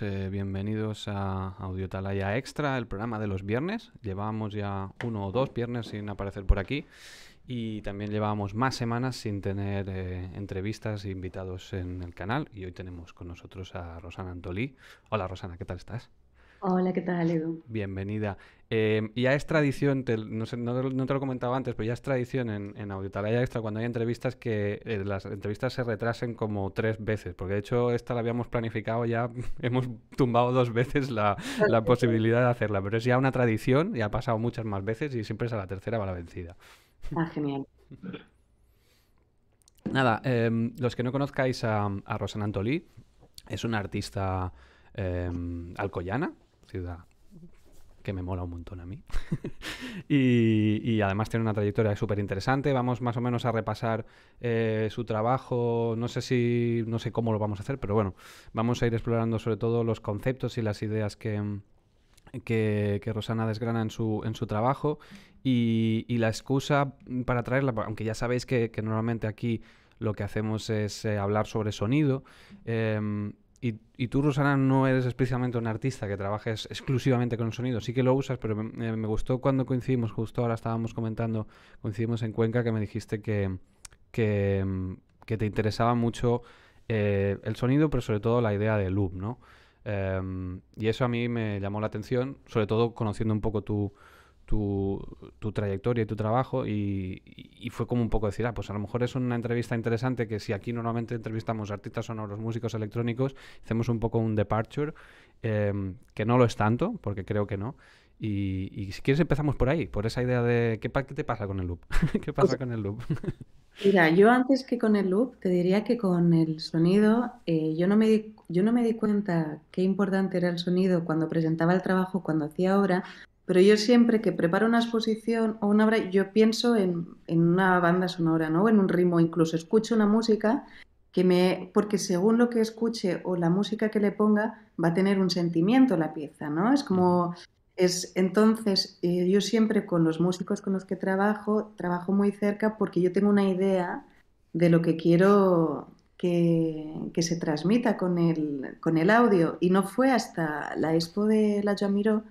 Eh, bienvenidos a Audiotalaya Extra, el programa de los viernes. Llevábamos ya uno o dos viernes sin aparecer por aquí y también llevábamos más semanas sin tener eh, entrevistas e invitados en el canal y hoy tenemos con nosotros a Rosana Antolí. Hola Rosana, ¿qué tal estás? Hola, ¿qué tal, Edu? Bienvenida. Em, ya es tradición, no, te lo comentaba antes, pero ya es tradición en, en Auditalaya Extra cuando hay entrevistas que eh, las entrevistas se retrasen como tres veces, porque de hecho esta la habíamos planificado ya, hemos tumbado dos veces la, ah, posibilidad de hacerla, pero es ya una tradición y ha pasado muchas más veces y siempre es a la tercera va la vencida. Ah, genial. Nada, em, los que no conozcáis a, a Rosana Antolí, es una artista em, alcoyana, ciudad que me mola un montón a mí. y, además tiene una trayectoria súper interesante. Vamos más o menos a repasar eh, su trabajo. No sé si. no sé cómo lo vamos a hacer, pero bueno. Vamos a ir explorando sobre todo los conceptos y las ideas que. Que, Rosana desgrana en su, en su trabajo y, la excusa para traerla, aunque ya sabéis que, normalmente aquí lo que hacemos es eh, hablar sobre sonido, em, y, tú, Rosana, no eres especialmente un artista que trabajes exclusivamente con el sonido. Sí que lo usas, pero eh, me, gustó cuando coincidimos, justo ahora estábamos comentando, coincidimos en Cuenca, que me dijiste que, que, te interesaba mucho eh, el sonido, pero sobre todo la idea de loop, ¿no? Eh, y eso a mí me llamó la atención, sobre todo conociendo un poco tu, tu, tu, trayectoria y tu trabajo y, fue como un poco decir, ah, pues a lo mejor es una entrevista interesante que si aquí normalmente entrevistamos artistas sonoros, músicos electrónicos, hacemos un poco un departure, em, que no lo es tanto, porque creo que no. Y, si quieres empezamos por ahí, por esa idea de qué, qué te pasa con el loop, qué pasa pues con el loop. mira, yo antes que con el loop te diría que con el sonido eh, yo, no me di, yo no me di cuenta qué importante era el sonido cuando presentaba el trabajo, cuando hacía obra, pero yo siempre que preparo una exposición o una obra, yo pienso en, una banda sonora, ¿no? En un ritmo, incluso escucho una música que me, porque según lo que escuche o la música que le ponga, va a tener un sentimiento la pieza, ¿no? Es como, es, entonces, eh, yo siempre con los músicos con los que trabajo, trabajo muy cerca porque yo tengo una idea de lo que quiero que, se transmita con el, con el audio. Y no fue hasta la expo de la Jamiro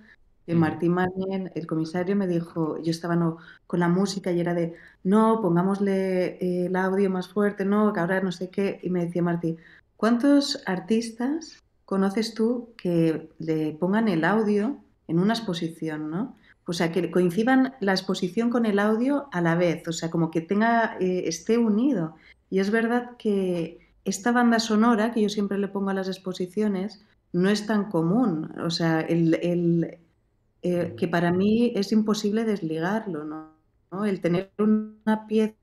Martín Marín, el comisario, me dijo, yo estaba con la música y era de, no, pongámosle eh, el audio más fuerte, no, que ahora no sé qué. Y me decía Martín, ¿cuántos artistas conoces tú que le pongan el audio en una exposición, no? O sea, que coincidan la exposición con el audio a la vez, o sea, como que tenga, eh, esté unido. Y es verdad que esta banda sonora que yo siempre le pongo a las exposiciones no es tan común, o sea, el eh, que para mí es imposible desligarlo, ¿no? El tener una pieza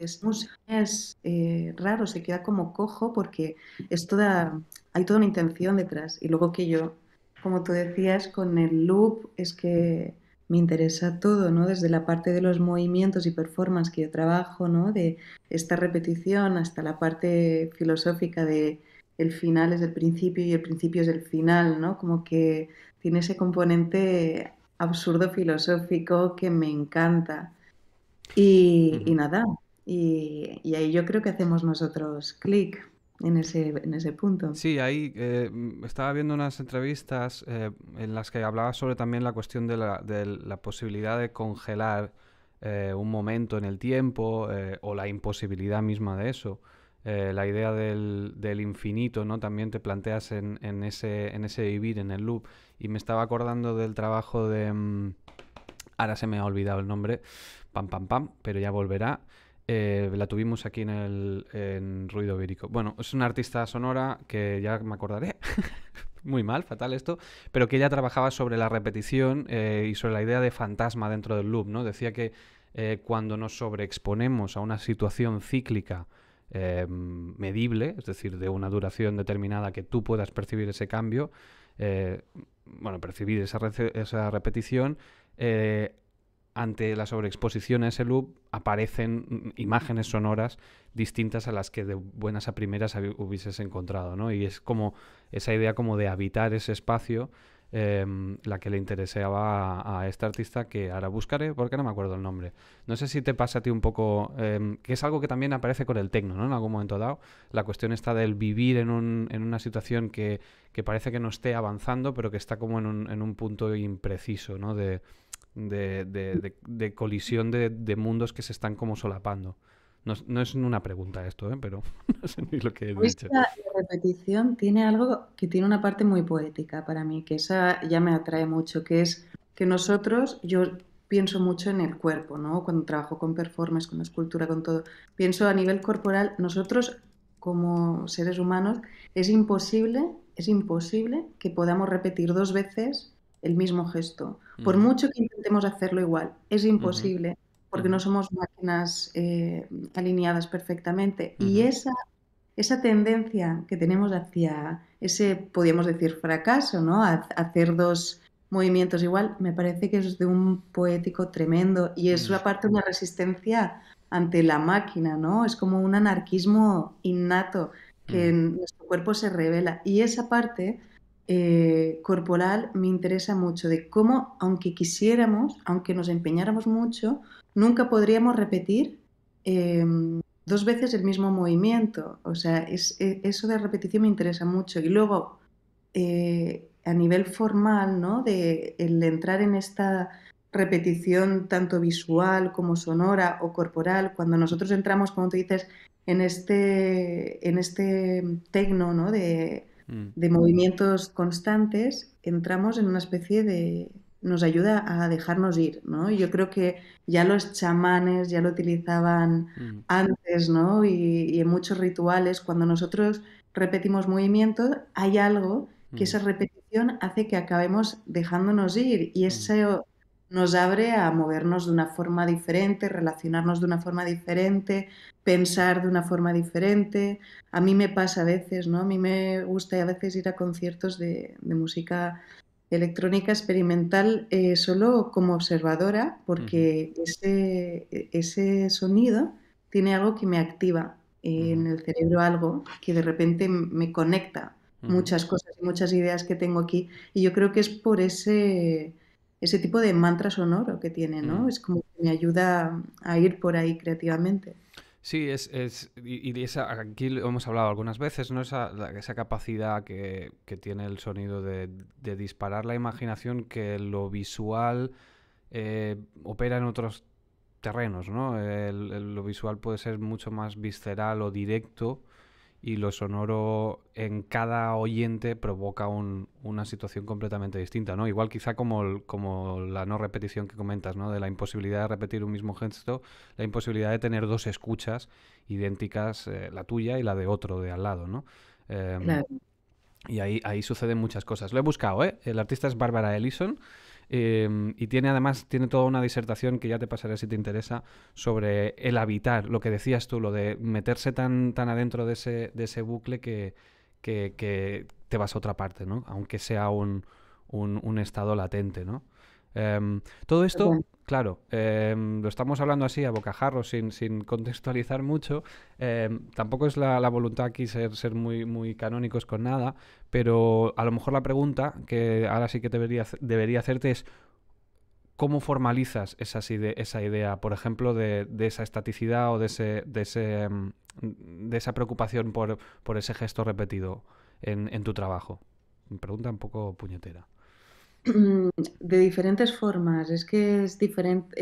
es, eh, raro, se queda como cojo porque es toda, hay toda una intención detrás. Y luego que yo, como tú decías, con el loop es que me interesa todo, ¿no? Desde la parte de los movimientos y performance que yo trabajo, ¿no? De esta repetición hasta la parte filosófica de el final es el principio y el principio es el final, ¿no? Como que tiene ese componente absurdo filosófico que me encanta. Y, nada, y, ahí yo creo que hacemos nosotros clic en ese, punto. Sí, ahí eh, mm, estaba viendo unas entrevistas eh, en las que hablaba sobre también la cuestión de la, posibilidad de congelar eh, un momento en el tiempo o la imposibilidad misma de eso. la idea del, infinito, ¿no? También te planteas en, ese, en ese vivir, en el loop y me estaba acordando del trabajo de... Mm, ahora se me ha olvidado el nombre, pam, pam, pam, pero ya volverá. Eh, la tuvimos aquí en el Ruido Vírico. Bueno, es una artista sonora que ya me acordaré. Muy mal, fatal esto, pero que ella trabajaba sobre la repetición eh, y sobre la idea de fantasma dentro del loop, ¿no? Decía que eh, cuando nos sobreexponemos a una situación cíclica medible, es decir, de una duración determinada que tú puedas percibir ese cambio, bueno, percibir esa, esa repetición, eh, ante la sobreexposición a ese loop aparecen imágenes sonoras distintas a las que de buenas a primeras hubieses encontrado, ¿no? Y es como esa idea como de habitar ese espacio Em, la que le interesaba a, este artista que ahora buscaré porque no me acuerdo el nombre. No sé si te pasa a ti un poco, em, que es algo que también aparece con el tecno, ¿no? En algún momento dado, la cuestión está del vivir en, una situación que, parece que no esté avanzando, pero que está como en un, punto impreciso, ¿no? de colisión de mundos que se están como solapando. No, es una pregunta esto, ¿eh? pero no sé ni lo que he dicho. Esta repetición tiene algo que tiene una parte muy poética para mí, que esa ya me atrae mucho, que es que nosotros, yo pienso mucho en el cuerpo, ¿no? Cuando trabajo con performance, con escultura, con todo, pienso a nivel corporal, nosotros como seres humanos es imposible, es imposible que podamos repetir dos veces el mismo gesto. Por mucho que intentemos hacerlo igual, es imposible porque no somos máquinas eh, alineadas perfectamente. Y esa, esa tendencia que tenemos hacia ese, podríamos decir, fracaso, ¿no? hacer dos movimientos igual, me parece que es de un poético tremendo y mm. es una parte de una resistencia ante la máquina, ¿no? Es como un anarquismo innato que en mm. nuestro cuerpo se revela. Y esa parte eh, corporal me interesa mucho, de cómo, aunque quisiéramos, aunque nos empeñáramos mucho, nunca podríamos repetir em, dos veces el mismo movimiento. O sea, e, eso de repetición me interesa mucho. Y luego, eh, a nivel formal, ¿no? De el entrar en esta repetición tanto visual como sonora o corporal, cuando nosotros entramos, como tú dices, en este, en este tecno ¿no? de mm. movimientos constantes, entramos en una especie de, nos ayuda a dejarnos ir, ¿no? Yo creo que ya los chamanes ya lo utilizaban mm. antes, ¿no? Y, en muchos rituales, cuando nosotros repetimos movimientos, hay algo que mm. esa repetición hace que acabemos dejándonos ir y mm. eso nos abre a movernos de una forma diferente, relacionarnos de una forma diferente, pensar de una forma diferente. A mí me pasa a veces, ¿no? A mí me gusta a veces ir a conciertos de música electrónica experimental eh, solo como observadora, porque ese, sonido tiene algo que me activa eh, en el cerebro, algo que de repente me conecta muchas cosas y muchas ideas que tengo aquí. Y yo creo que es por ese, ese tipo de mantra sonoro que tiene, ¿no? Es como que me ayuda a ir por ahí creativamente. Sí, es, es y, esa, aquí lo hemos hablado algunas veces, ¿no? Esa, esa capacidad que, tiene el sonido de, disparar la imaginación que lo visual eh, opera en otros terrenos, ¿no? lo visual puede ser mucho más visceral o directo y lo sonoro en cada oyente provoca una situación completamente distinta, ¿no? Igual quizá como, como la no repetición que comentas, ¿no? De la imposibilidad de repetir un mismo gesto, la imposibilidad de tener dos escuchas idénticas, eh, la tuya y la de otro de al lado, ¿no? Em, y ahí, ahí suceden muchas cosas. Lo he buscado, ¿eh? El artista es Bárbara Ellison. Em, y tiene además, tiene toda una disertación que ya te pasaré si te interesa, sobre el habitar, lo que decías tú, lo de meterse tan, tan adentro de ese, de ese bucle que, que, te vas a otra parte, ¿no? Aunque sea un, un, estado latente, ¿no? Em, todo esto, Claro, em, lo estamos hablando así a bocajarro, sin, sin contextualizar mucho. Em, tampoco es la, voluntad aquí ser, muy, muy canónicos con nada, pero a lo mejor la pregunta que ahora sí que debería, debería hacerte es cómo formalizas esa idea, por ejemplo, de, esa estaticidad o de, ese, de, ese, em, de esa preocupación por, por ese gesto repetido en, en tu trabajo. Me pregunta un poco puñetera. de diferentes formas. Es que es diferente.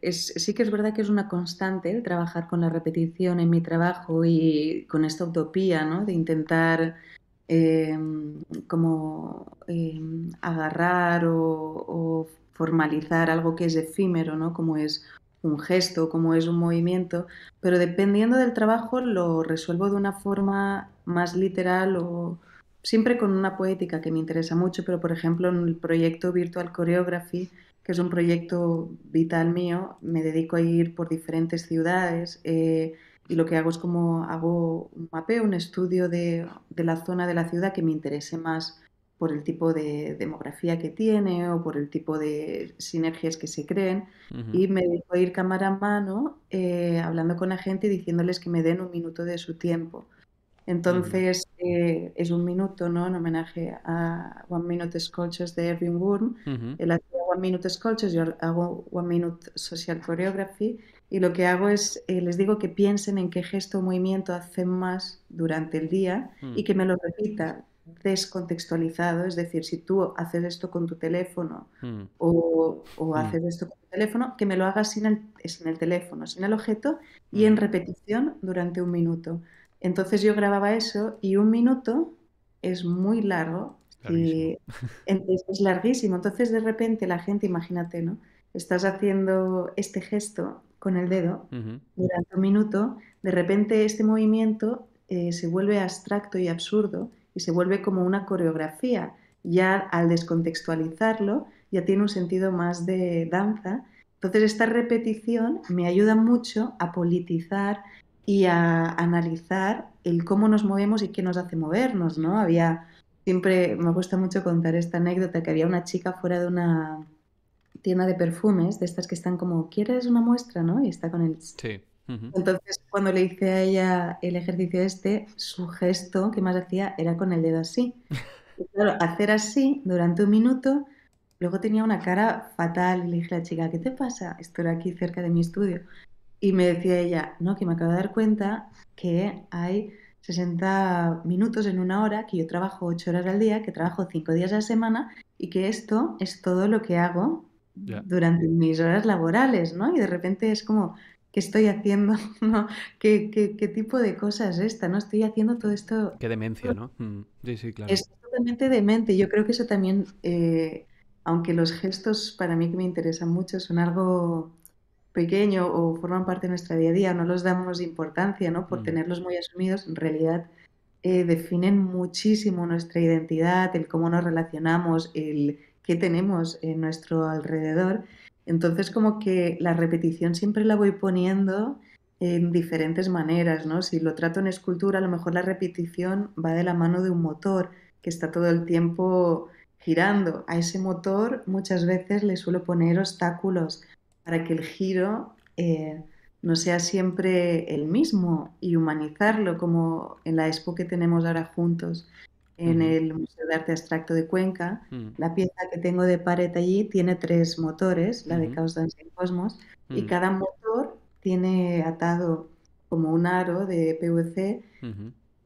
Eh, sí que es verdad que es una constante el trabajar con la repetición en mi trabajo y con esta utopía, ¿no? De intentar em, como em, agarrar o, o, formalizar algo que es efímero, ¿no? Como es un gesto, como es un movimiento, pero dependiendo del trabajo lo resuelvo de una forma más literal o, siempre con una poética que me interesa mucho, pero por ejemplo en el proyecto Virtual Choreography, que es un proyecto vital mío, me dedico a ir por diferentes ciudades eh, y lo que hago es como hago un mapeo, un estudio de, la zona de la ciudad que me interese más por el tipo de demografía que tiene o por el tipo de sinergias que se creen. Y me dedico a ir cámara a mano, eh, hablando con la gente y diciéndoles que me den un minuto de su tiempo. Entonces eh, es un minuto, ¿no? En homenaje a One Minute Sculptures de Erwin Wurm. One Minute Sculptures, yo hago One Minute Social Choreography. Y lo que hago es, eh, les digo que piensen en qué gesto o movimiento hacen más durante el día y mm. que me lo repita descontextualizado, es decir, si tú haces esto con tu teléfono mm. o, mm. haces esto con tu teléfono, que me lo hagas sin el, teléfono, sin el objeto y en repetición durante un minuto. Entonces yo grababa eso y un minuto es muy largo. Y es larguísimo. Entonces de repente la gente, imagínate, ¿no? Estás haciendo este gesto con el dedo durante un minuto, de repente este movimiento eh, se vuelve abstracto y absurdo y se vuelve como una coreografía. Ya al descontextualizarlo, ya tiene un sentido más de danza. Entonces esta repetición me ayuda mucho a politizar y a analizar el cómo nos movemos y qué nos hace movernos, ¿no? Había, siempre me gusta mucho contar esta anécdota, que había una chica fuera de una tienda de perfumes, de estas que están como, ¿quieres una muestra? ¿no? Y está con el... Sí. Entonces, cuando le hice a ella el ejercicio este, su gesto que más hacía era con el dedo así. claro, hacer así durante un minuto, luego tenía una cara fatal. Y le dije a la chica, ¿qué te pasa? Esto era aquí cerca de mi estudio. Y me decía ella, no, que me acabo de dar cuenta que hay 60 minutos en una hora, que yo trabajo 8 horas al día, que trabajo 5 días a la semana y que esto es todo lo que hago durante mis horas laborales, ¿no? Y de repente es como, ¿qué estoy haciendo? ¿No? ¿Qué, qué, qué tipo de cosas es esta? ¿No? Estoy haciendo todo esto... Qué demencia, ¿no? Mm, sí, sí, claro. Es totalmente demente. Yo creo que eso también, eh, aunque los gestos para mí que me interesan mucho son algo pequeño o forman parte de nuestra día a día, no los damos importancia, ¿no? Por mm. tenerlos muy asumidos, en realidad eh, definen muchísimo nuestra identidad, el cómo nos relacionamos, el qué tenemos en nuestro alrededor. Entonces, como que la repetición siempre la voy poniendo en diferentes maneras, ¿no? Si lo trato en escultura, a lo mejor la repetición va de la mano de un motor que está todo el tiempo girando. A ese motor muchas veces le suelo poner obstáculos para que el giro eh, no sea siempre el mismo y humanizarlo como en la expo que tenemos ahora juntos en el Museo de Arte Abstracto de Cuenca. Mm. La pieza que tengo de pared allí tiene tres motores, la de causa en Caos Cosmos, y mm. cada motor tiene atado como un aro de PVC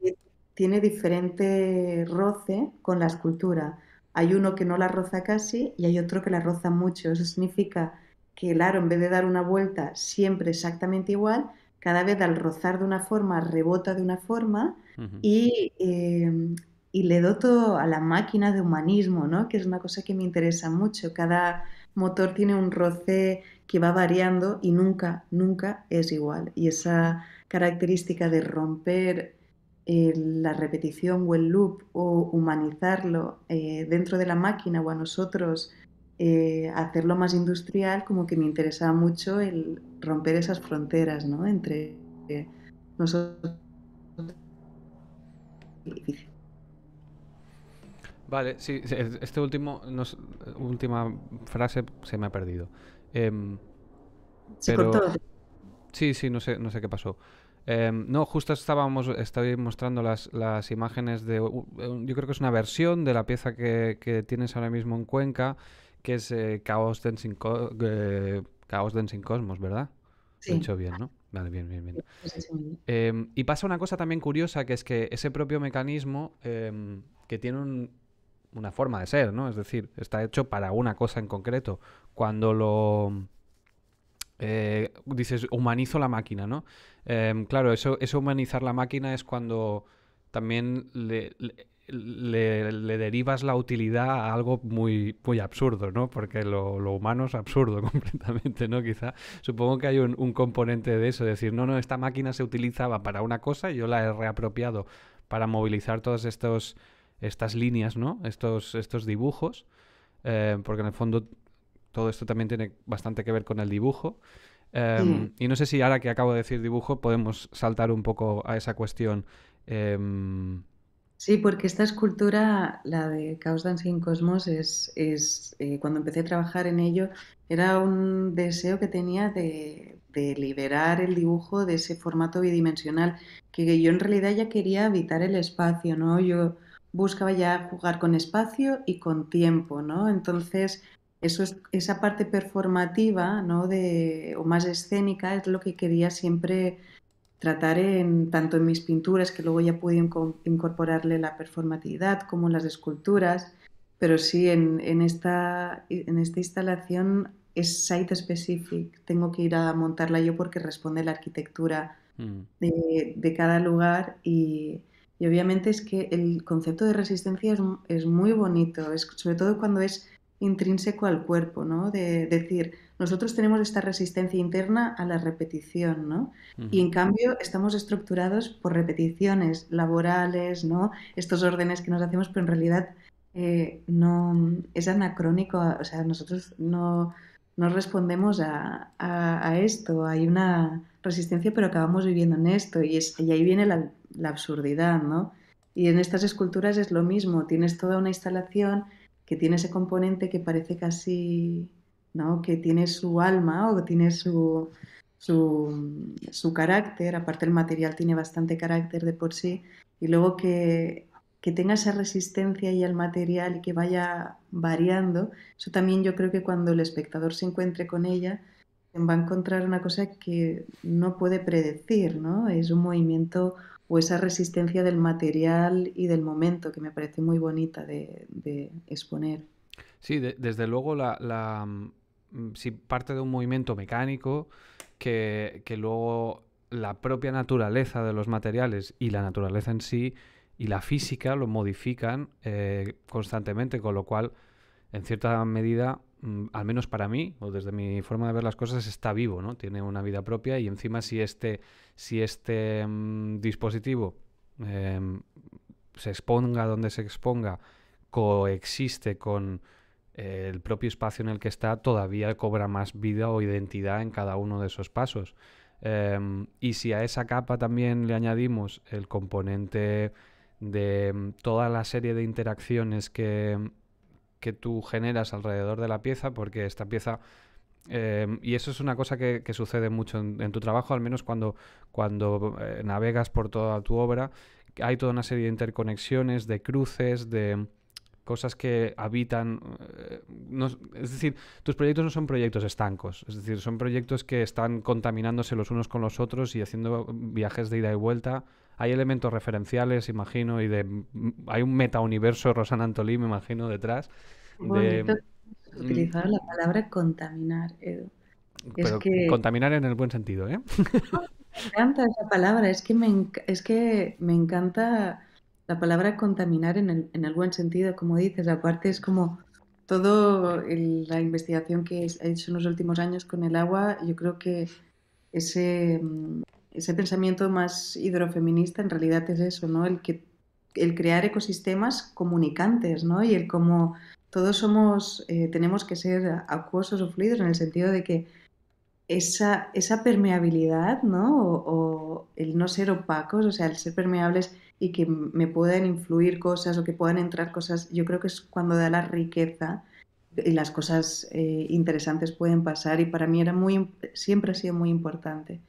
y tiene diferente roce con la escultura. Hay uno que no la roza casi y hay otro que la roza mucho. Eso significa que el aro en vez de dar una vuelta siempre exactamente igual, cada vez al rozar de una forma rebota de una forma em, y, le doto a la máquina de humanismo, ¿no? que es una cosa que me interesa mucho. Cada motor tiene un roce que va variando y nunca, nunca es igual. Y esa característica de romper eh, la repetición o el loop o humanizarlo eh, dentro de la máquina o a nosotros eh, hacerlo más industrial, como que me interesaba mucho el romper esas fronteras ¿no? entre nosotros Vale, sí, este último, última frase se me ha perdido. Em, se cortó. Sí, sí, no sé, no sé qué pasó. Em, no, justo estábamos estoy mostrando las, las, imágenes de. Yo creo que es una versión de la pieza que tienes ahora mismo en Cuenca que es eh, Caos eh, Chaos, Dancing Cosmos, ¿verdad? Sí. hecho bien, ¿no? Vale, bien, bien, bien. Em, y pasa una cosa también curiosa, que es que ese propio mecanismo em, que tiene una forma de ser, ¿no? Es decir, está hecho para una cosa en concreto. Cuando lo eh, dices, humanizo la máquina, ¿no? Em, claro, eso, eso humanizar la máquina es cuando también le, le, derivas la utilidad a algo muy, muy absurdo, ¿no? Porque lo, humano es absurdo completamente, ¿no? Quizá supongo que hay un, componente de eso, Es decir, no, no, esta máquina se utilizaba para una cosa y yo la he reapropiado para movilizar todas estos, estas líneas, ¿no? Estos, estos dibujos, eh, porque en el fondo todo esto también tiene bastante que ver con el dibujo. Em, mm. Y no sé si ahora que acabo de decir dibujo podemos saltar un poco a esa cuestión. Eh, Sí, porque esta escultura, la de Chaos Dancing Cosmos, es, eh, cuando empecé a trabajar en ello, era un deseo que tenía de, liberar el dibujo de ese formato bidimensional, que yo en realidad ya quería habitar el espacio, ¿no? Yo buscaba ya jugar con espacio y con tiempo, ¿no? Entonces, eso es, esa parte performativa, ¿no? De, o más escénica es lo que quería siempre Tratar en, tanto en mis pinturas, que luego ya pude incorporarle la performatividad, como en las esculturas, pero sí en, esta, en esta instalación es site specific, tengo que ir a montarla yo porque responde la arquitectura mm. de, cada lugar y, y, obviamente es que el concepto de resistencia es, muy bonito, sobre todo cuando es intrínseco al cuerpo, ¿no? de decir, nosotros tenemos esta resistencia interna a la repetición, ¿no? Y en cambio estamos estructurados por repeticiones laborales, ¿no? Estos órdenes que nos hacemos, pero en realidad eh, no es anacrónico, o sea, nosotros no, no respondemos a, esto, hay una resistencia, pero acabamos viviendo en esto y, es, ahí viene la, la absurdidad, ¿no? Y en estas esculturas es lo mismo, tienes toda una instalación que tiene ese componente que parece casi ¿no? que tiene su alma o que tiene su, su, carácter, aparte el material tiene bastante carácter de por sí, y luego que, tenga esa resistencia y el material y que vaya variando, eso también yo creo que cuando el espectador se encuentre con ella, va a encontrar una cosa que no puede predecir, ¿no? Es un movimiento o esa resistencia del material y del momento que me parece muy bonita de, exponer. Sí, desde luego la, Mm, si parte de un movimiento mecánico que, luego la propia naturaleza de los materiales y la naturaleza en sí y la física lo modifican eh, constantemente, con lo cual, en cierta medida, mm, al menos para mí, o desde mi forma de ver las cosas, está vivo, ¿no? Tiene una vida propia y encima si este, si este mm, dispositivo em, se exponga donde se exponga, coexiste con el propio espacio en el que está todavía cobra más vida o identidad en cada uno de esos pasos. Em, y si a esa capa también le añadimos el componente de em, toda la serie de interacciones em, que, tú generas alrededor de la pieza, porque esta pieza... y eso es una cosa que, sucede mucho en, tu trabajo, al menos cuando, cuando eh, navegas por toda tu obra. Hay toda una serie de interconexiones, de cruces, de, cosas que habitan. Eh, es decir, tus proyectos no son proyectos estancos, es decir, son proyectos que están contaminándose los unos con los otros y haciendo viajes de ida y vuelta. Hay elementos referenciales, imagino, y de hay un metauniverso Rosana Antolí, me imagino, detrás. de... Mm, utilizar la palabra contaminar, Edu. contaminar en el buen sentido, ¿eh? me encanta esa palabra, es que es que me encanta la palabra contaminar en el, en buen sentido, como dices, aparte es como toda la investigación que ha hecho en los últimos años con el agua, yo creo que ese, mm, ese pensamiento más hidrofeminista en realidad es eso, ¿no? El, que, el crear ecosistemas comunicantes, ¿no? Y el cómo todos somos, eh, tenemos que ser acuosos o fluidos en el sentido de que esa, esa permeabilidad, ¿no? O, o el no ser opacos, o sea, el ser permeables y que me puedan influir cosas o que puedan entrar cosas, yo creo que es cuando da la riqueza y las cosas eh, interesantes pueden pasar y para mí era muy, siempre ha sido muy importante.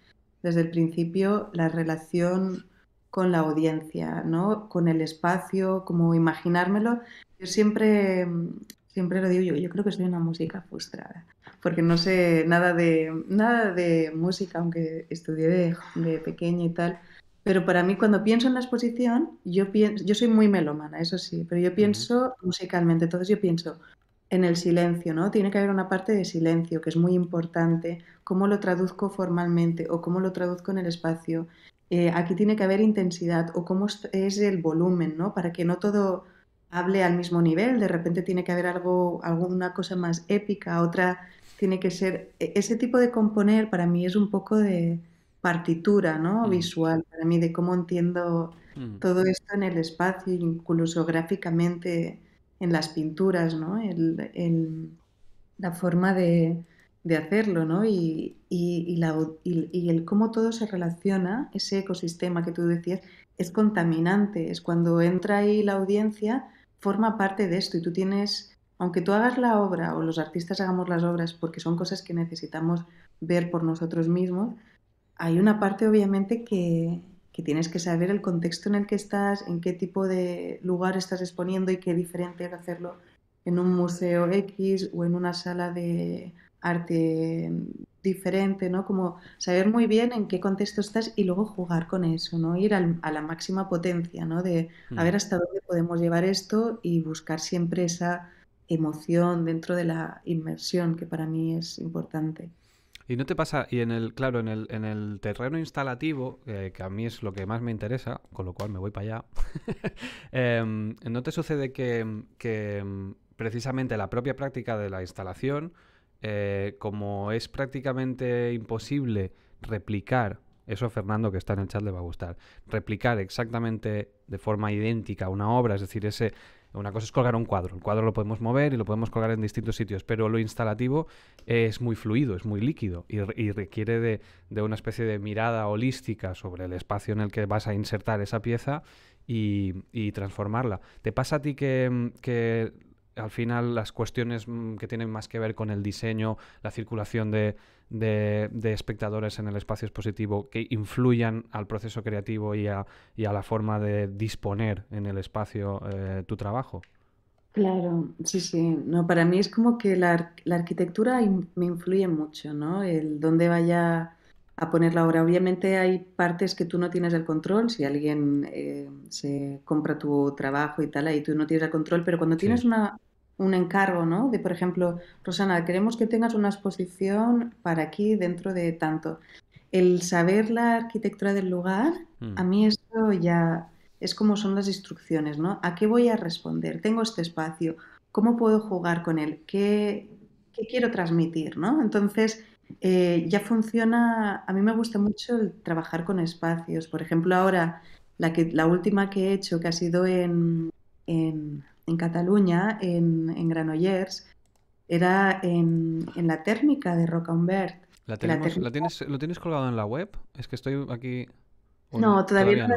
Desde el principio la relación con la audiencia, ¿no? con el espacio, como imaginármelo. Yo siempre, siempre lo digo, yo, yo creo que soy una música frustrada, porque no sé nada de, nada de música, aunque estudié de, de pequeña y tal pero para mí, cuando pienso en la exposición, yo, pienso, yo soy muy melómana, eso sí, pero yo pienso musicalmente. Entonces, yo pienso en el silencio, ¿no? Tiene que haber una parte de silencio que es muy importante. ¿Cómo lo traduzco formalmente o cómo lo traduzco en el espacio? Eh, aquí tiene que haber intensidad o cómo es el volumen, ¿no? Para que no todo hable al mismo nivel. De repente tiene que haber algo, alguna cosa más épica, otra tiene que ser. E-, ese tipo de componer para mí es un poco de partitura ¿no? Mm. visual para mí, de cómo entiendo mm. todo esto en el espacio, incluso gráficamente en las pinturas, ¿no? la forma de, hacerlo ¿no? Y, y, el cómo todo se relaciona, ese ecosistema que tú decías, es contaminante, es cuando entra ahí la audiencia, forma parte de esto y tú tienes, aunque tú hagas la obra o los artistas hagamos las obras porque son cosas que necesitamos ver por nosotros mismos, hay una parte obviamente que, tienes que saber el contexto en el que estás, en qué tipo de lugar estás exponiendo y qué diferente es hacerlo en un museo X o en una sala de arte diferente, ¿no? Como saber muy bien en qué contexto estás y luego jugar con eso, ¿no? Ir a la máxima potencia, ¿no? De a mm. ver hasta dónde podemos llevar esto y buscar siempre esa emoción dentro de la inmersión, que para mí es importante. Y no te pasa, y en el, claro, en el, en el terreno instalativo, eh, que a mí es lo que más me interesa, con lo cual me voy para allá, em, ¿no te sucede que, em, precisamente la propia práctica de la instalación, eh, como es prácticamente imposible replicar, eso Fernando que está en el chat le va a gustar, replicar exactamente de forma idéntica una obra, es decir, ese una cosa es colgar un cuadro. El cuadro lo podemos mover y lo podemos colgar en distintos sitios, pero lo instalativo es muy fluido, es muy líquido y, requiere de, una especie de mirada holística sobre el espacio en el que vas a insertar esa pieza y, transformarla. ¿Te pasa a ti que al final las cuestiones mm, que tienen más que ver con el diseño, la circulación de de, espectadores en el espacio expositivo que influyan al proceso creativo y a, la forma de disponer en el espacio eh, tu trabajo. Claro, sí, sí. No, para mí es como que la, arquitectura me influye mucho, ¿no? El dónde vaya a poner la obra. Obviamente hay partes que tú no tienes el control, si alguien eh, se compra tu trabajo y tal, ahí tú no tienes el control, pero cuando tienes una, un encargo, ¿no? De, por ejemplo, Rosana, queremos que tengas una exposición para aquí dentro de tanto. El saber la arquitectura del lugar, mm. a mí esto ya es como son las instrucciones, ¿no? ¿A qué voy a responder? Tengo este espacio, ¿cómo puedo jugar con él? ¿Qué, quiero transmitir, ¿no? Entonces, eh, ya funciona, a mí me gusta mucho el trabajar con espacios. Por ejemplo, ahora, la, última que he hecho, que ha sido en en Cataluña, en, Granollers, era en, la térmica de Roca ¿La, la, tienes, ¿Lo tienes colgado en la web? Es que estoy aquí... No, todavía, no,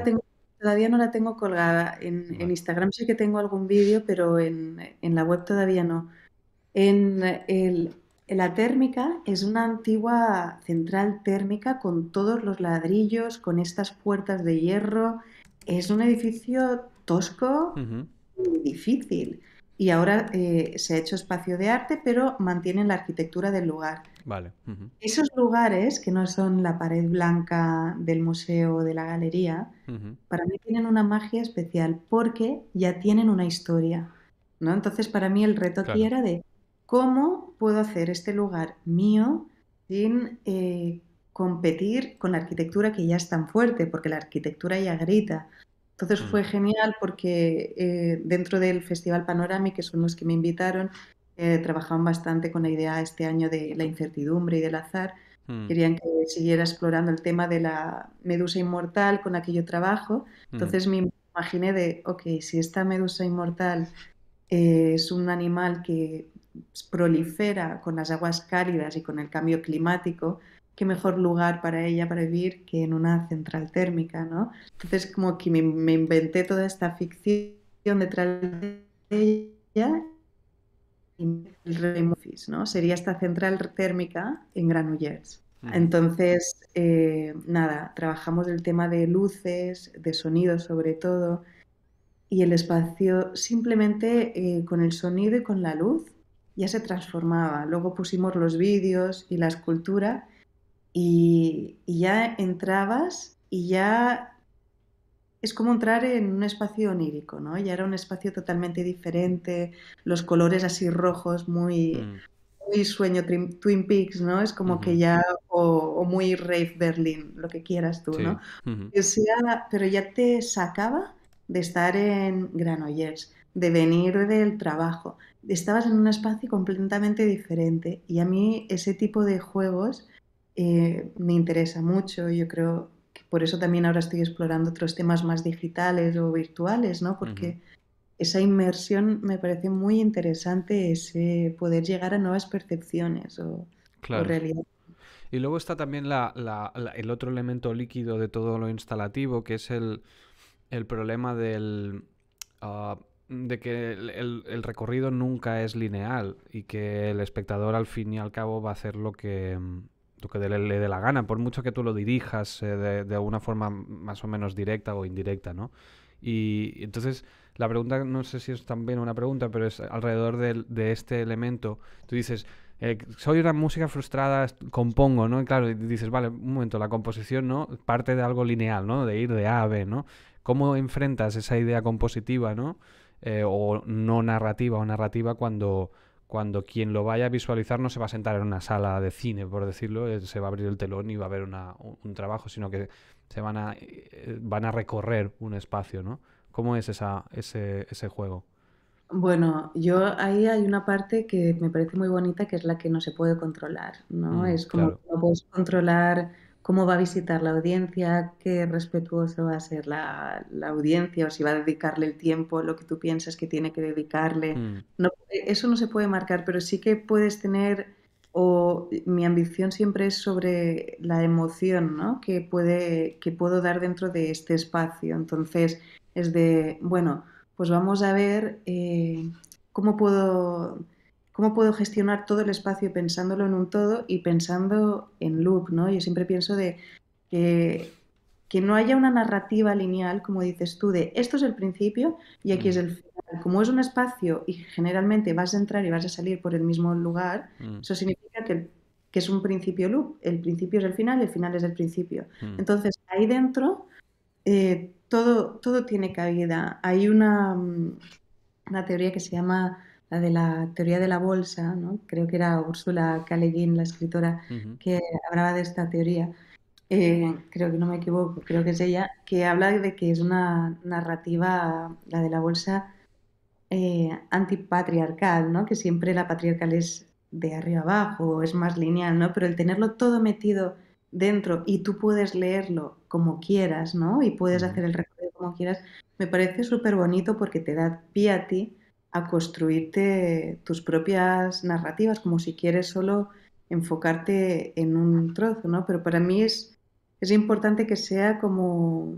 La tengo, colgada. En, Instagram sí que tengo algún vídeo, pero en, la web todavía no. En, la térmica es una antigua central térmica con todos los ladrillos, con estas puertas de hierro. Es un edificio tosco, difícil. Y ahora eh, se ha hecho espacio de arte, pero mantienen la arquitectura del lugar. Esos lugares, que no son la pared blanca del museo o de la galería, para mí tienen una magia especial porque ya tienen una historia. ¿no? Entonces, para mí el reto aquí era de cómo puedo hacer este lugar mío sin eh, competir con la arquitectura que ya es tan fuerte, porque la arquitectura ya grita. Entonces mm. fue genial porque eh, dentro del Festival Panorami, que son los que me invitaron, eh, trabajaban bastante con la idea este año de la incertidumbre y del azar. Mm. Querían que siguiera explorando el tema de la medusa inmortal con aquello trabajo. Mm. Entonces me imaginé de, ok, si esta medusa inmortal eh, es un animal que prolifera con las aguas cálidas y con el cambio climático, qué mejor lugar para ella para vivir que en una central térmica, ¿no? Entonces como que me, inventé toda esta ficción detrás de ella y el rey ¿no? Sería esta central térmica en Granollers. Entonces, eh, nada, trabajamos el tema de luces, de sonido sobre todo, y el espacio simplemente eh, con el sonido y con la luz ya se transformaba. Luego pusimos los vídeos y la escultura y, ya entrabas y ya es como entrar en un espacio onírico, ¿no? Ya era un espacio totalmente diferente, los colores así rojos, muy, mm. sueño Twin Peaks, ¿no? Es como que ya, o, muy rave Berlin, lo que quieras tú, ¿no? pero ya te sacaba de estar en Granollers, de venir del trabajo, estabas en un espacio completamente diferente y a mí ese tipo de juegos eh, me interesa mucho. Yo creo que por eso también ahora estoy explorando otros temas más digitales o virtuales, ¿no? Porque esa inmersión me parece muy interesante, ese poder llegar a nuevas percepciones o, claro. Y luego está también el otro elemento líquido de todo lo instalativo, que es el, problema del... Ah, de que el, recorrido nunca es lineal y que el espectador al fin y al cabo va a hacer lo que, tú que le, dé la gana, por mucho que tú lo dirijas eh, de, de, alguna forma más o menos directa o indirecta, ¿no? Y, entonces la pregunta, no sé si es también una pregunta, pero es alrededor de, este elemento, tú dices, eh, soy una música frustrada, compongo, ¿no? Y claro, dices, vale, un momento, la composición, ¿no? Parte de algo lineal, ¿no? De ir de A a B, ¿no? ¿Cómo enfrentas esa idea compositiva, ¿no? Eh, o no narrativa o narrativa cuando cuando quien lo vaya a visualizar no se va a sentar en una sala de cine, por decirlo, eh, se va a abrir el telón y va a haber una, un trabajo, sino que se van a, eh, van a recorrer un espacio, ¿no? ¿Cómo es esa, ese, juego? Bueno, yo ahí hay una parte que me parece muy bonita, que es la que no se puede controlar, ¿no? Mm, es como que no puedes controlar cómo va a visitar la audiencia, qué respetuoso va a ser la, audiencia o si va a dedicarle el tiempo, lo que tú piensas que tiene que dedicarle. Mm. eso no se puede marcar, pero sí que puedes tener, o mi ambición siempre es sobre la emoción que, puede, que puedo dar dentro de este espacio. Entonces, es de, bueno, pues vamos a ver eh, cómo puedo ¿Cómo puedo gestionar todo el espacio pensándolo en un todo y pensando en loop? ¿no? Yo siempre pienso de que, que no haya una narrativa lineal, como dices tú, de esto es el principio y aquí mm. es el final. Como es un espacio y generalmente vas a entrar y vas a salir por el mismo lugar, mm. eso significa que es un principio loop. El principio es el final el final es el principio. Mm. Entonces, ahí dentro eh, todo, todo tiene cabida. Hay una, una teoría que se llama la de la teoría de la bolsa, ¿no? creo que era Úrsula K. la escritora, que hablaba de esta teoría. Eh, creo que no me equivoco, creo que es ella, que habla de que es una narrativa, la de la bolsa, eh, antipatriarcal, ¿no? que siempre la patriarcal es de arriba abajo, es más lineal, ¿no? pero el tenerlo todo metido dentro y tú puedes leerlo como quieras ¿no? y puedes hacer el recorrido como quieras, me parece súper bonito porque te da pie a ti a construirte tus propias narrativas, como si quieres solo enfocarte en un trozo, ¿no? Pero para mí es, es importante que sea como,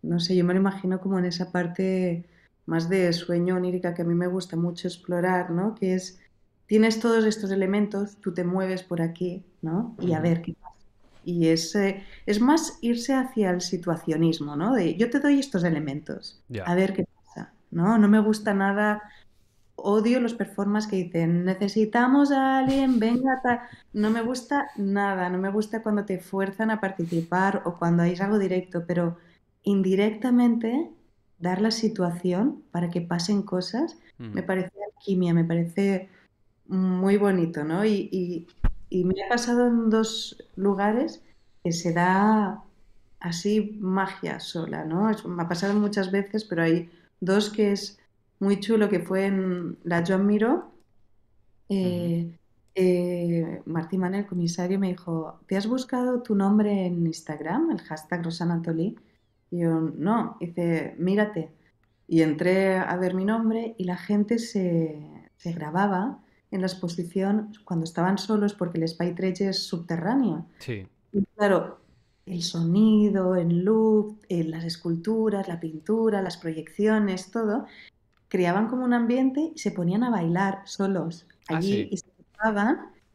no sé, yo me lo imagino como en esa parte más de sueño onírica que a mí me gusta mucho explorar, ¿no? Que es, tienes todos estos elementos, tú te mueves por aquí, ¿no? Y a ver qué pasa. Y es, eh, es más irse hacia el situacionismo, ¿no? De yo te doy estos elementos, a ver qué pasa, ¿no? No me gusta nada odio los performances que dicen, necesitamos a alguien, venga, No me gusta nada, no me gusta cuando te fuerzan a participar o cuando hay algo directo, pero indirectamente dar la situación para que pasen cosas, me parece alquimia, me parece muy bonito, ¿no? Y, y, me ha pasado en dos lugares que se da así magia sola, ¿no? me ha pasado muchas veces, pero hay dos que es muy chulo que fue en la Joan Miró. Eh, eh Manel, el comisario, me dijo, ¿te has buscado tu nombre en Instagram, el hashtag Rosana Tolí? Y yo, no, dice, mírate. Y entré a ver mi nombre y la gente se, grababa en la exposición cuando estaban solos porque el Spy es subterráneo. Sí. claro, el sonido, el loop, eh, las esculturas, la pintura, las proyecciones, todo creaban como un ambiente y se ponían a bailar solos ah, allí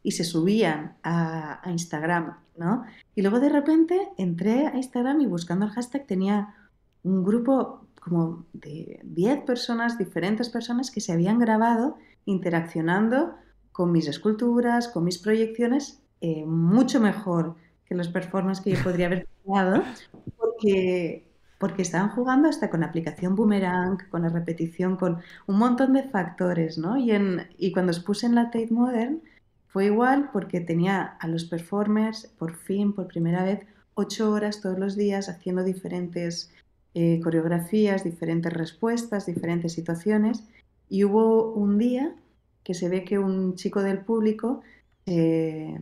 y se subían a, Instagram, ¿no? Y luego de repente entré a Instagram y buscando el hashtag tenía un grupo como de 10 personas, diferentes personas que se habían grabado interaccionando con mis esculturas, con mis proyecciones, eh, mucho mejor que los performances que yo podría haber creado, porque porque estaban jugando hasta con la aplicación boomerang, con la repetición, con un montón de factores, ¿no? Y, en, y cuando en la Tate Modern fue igual porque tenía a los performers, por fin, por primera vez, ocho horas todos los días haciendo diferentes eh, coreografías, diferentes respuestas, diferentes situaciones. Y hubo un día que se ve que un chico del público eh,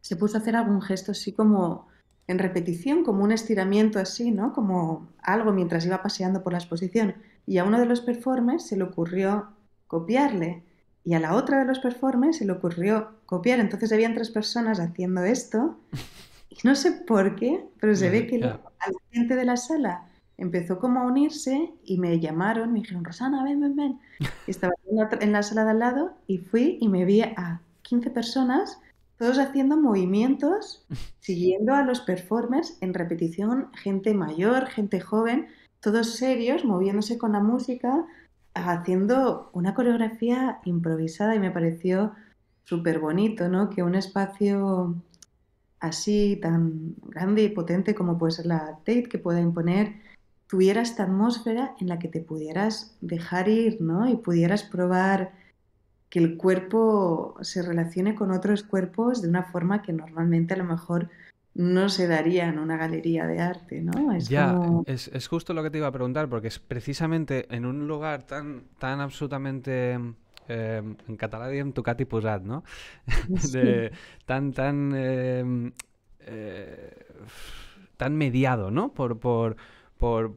se puso a hacer algún gesto así como en repetición, como un estiramiento así, ¿no? Como algo mientras iba paseando por la exposición. Y a uno de los performers se le ocurrió copiarle. Y a la otra de los performers se le ocurrió copiar. Entonces habían tres personas haciendo esto. Y no sé por qué, pero se ve que la, gente de la sala empezó como a unirse y me llamaron, me dijeron, Rosana, ven, ven, ven. estaba en la, en la sala de al lado y fui y me vi a 15 personas todos haciendo movimientos, siguiendo a los performers en repetición, gente mayor, gente joven, todos serios, moviéndose con la música, haciendo una coreografía improvisada y me pareció súper bonito, ¿no? Que un espacio así tan grande y potente como puede ser la Tate que pueda imponer tuviera esta atmósfera en la que te pudieras dejar ir, ¿no? Y pudieras probar que el cuerpo se relacione con otros cuerpos de una forma que normalmente a lo mejor no se daría en una galería de arte, ¿no? Es ya, es, justo lo que te iba a preguntar, porque es precisamente en un lugar tan, tan absolutamente... Em, en catalán en tu no? tan, tan... Em, eh, tan mediado, ¿no? por,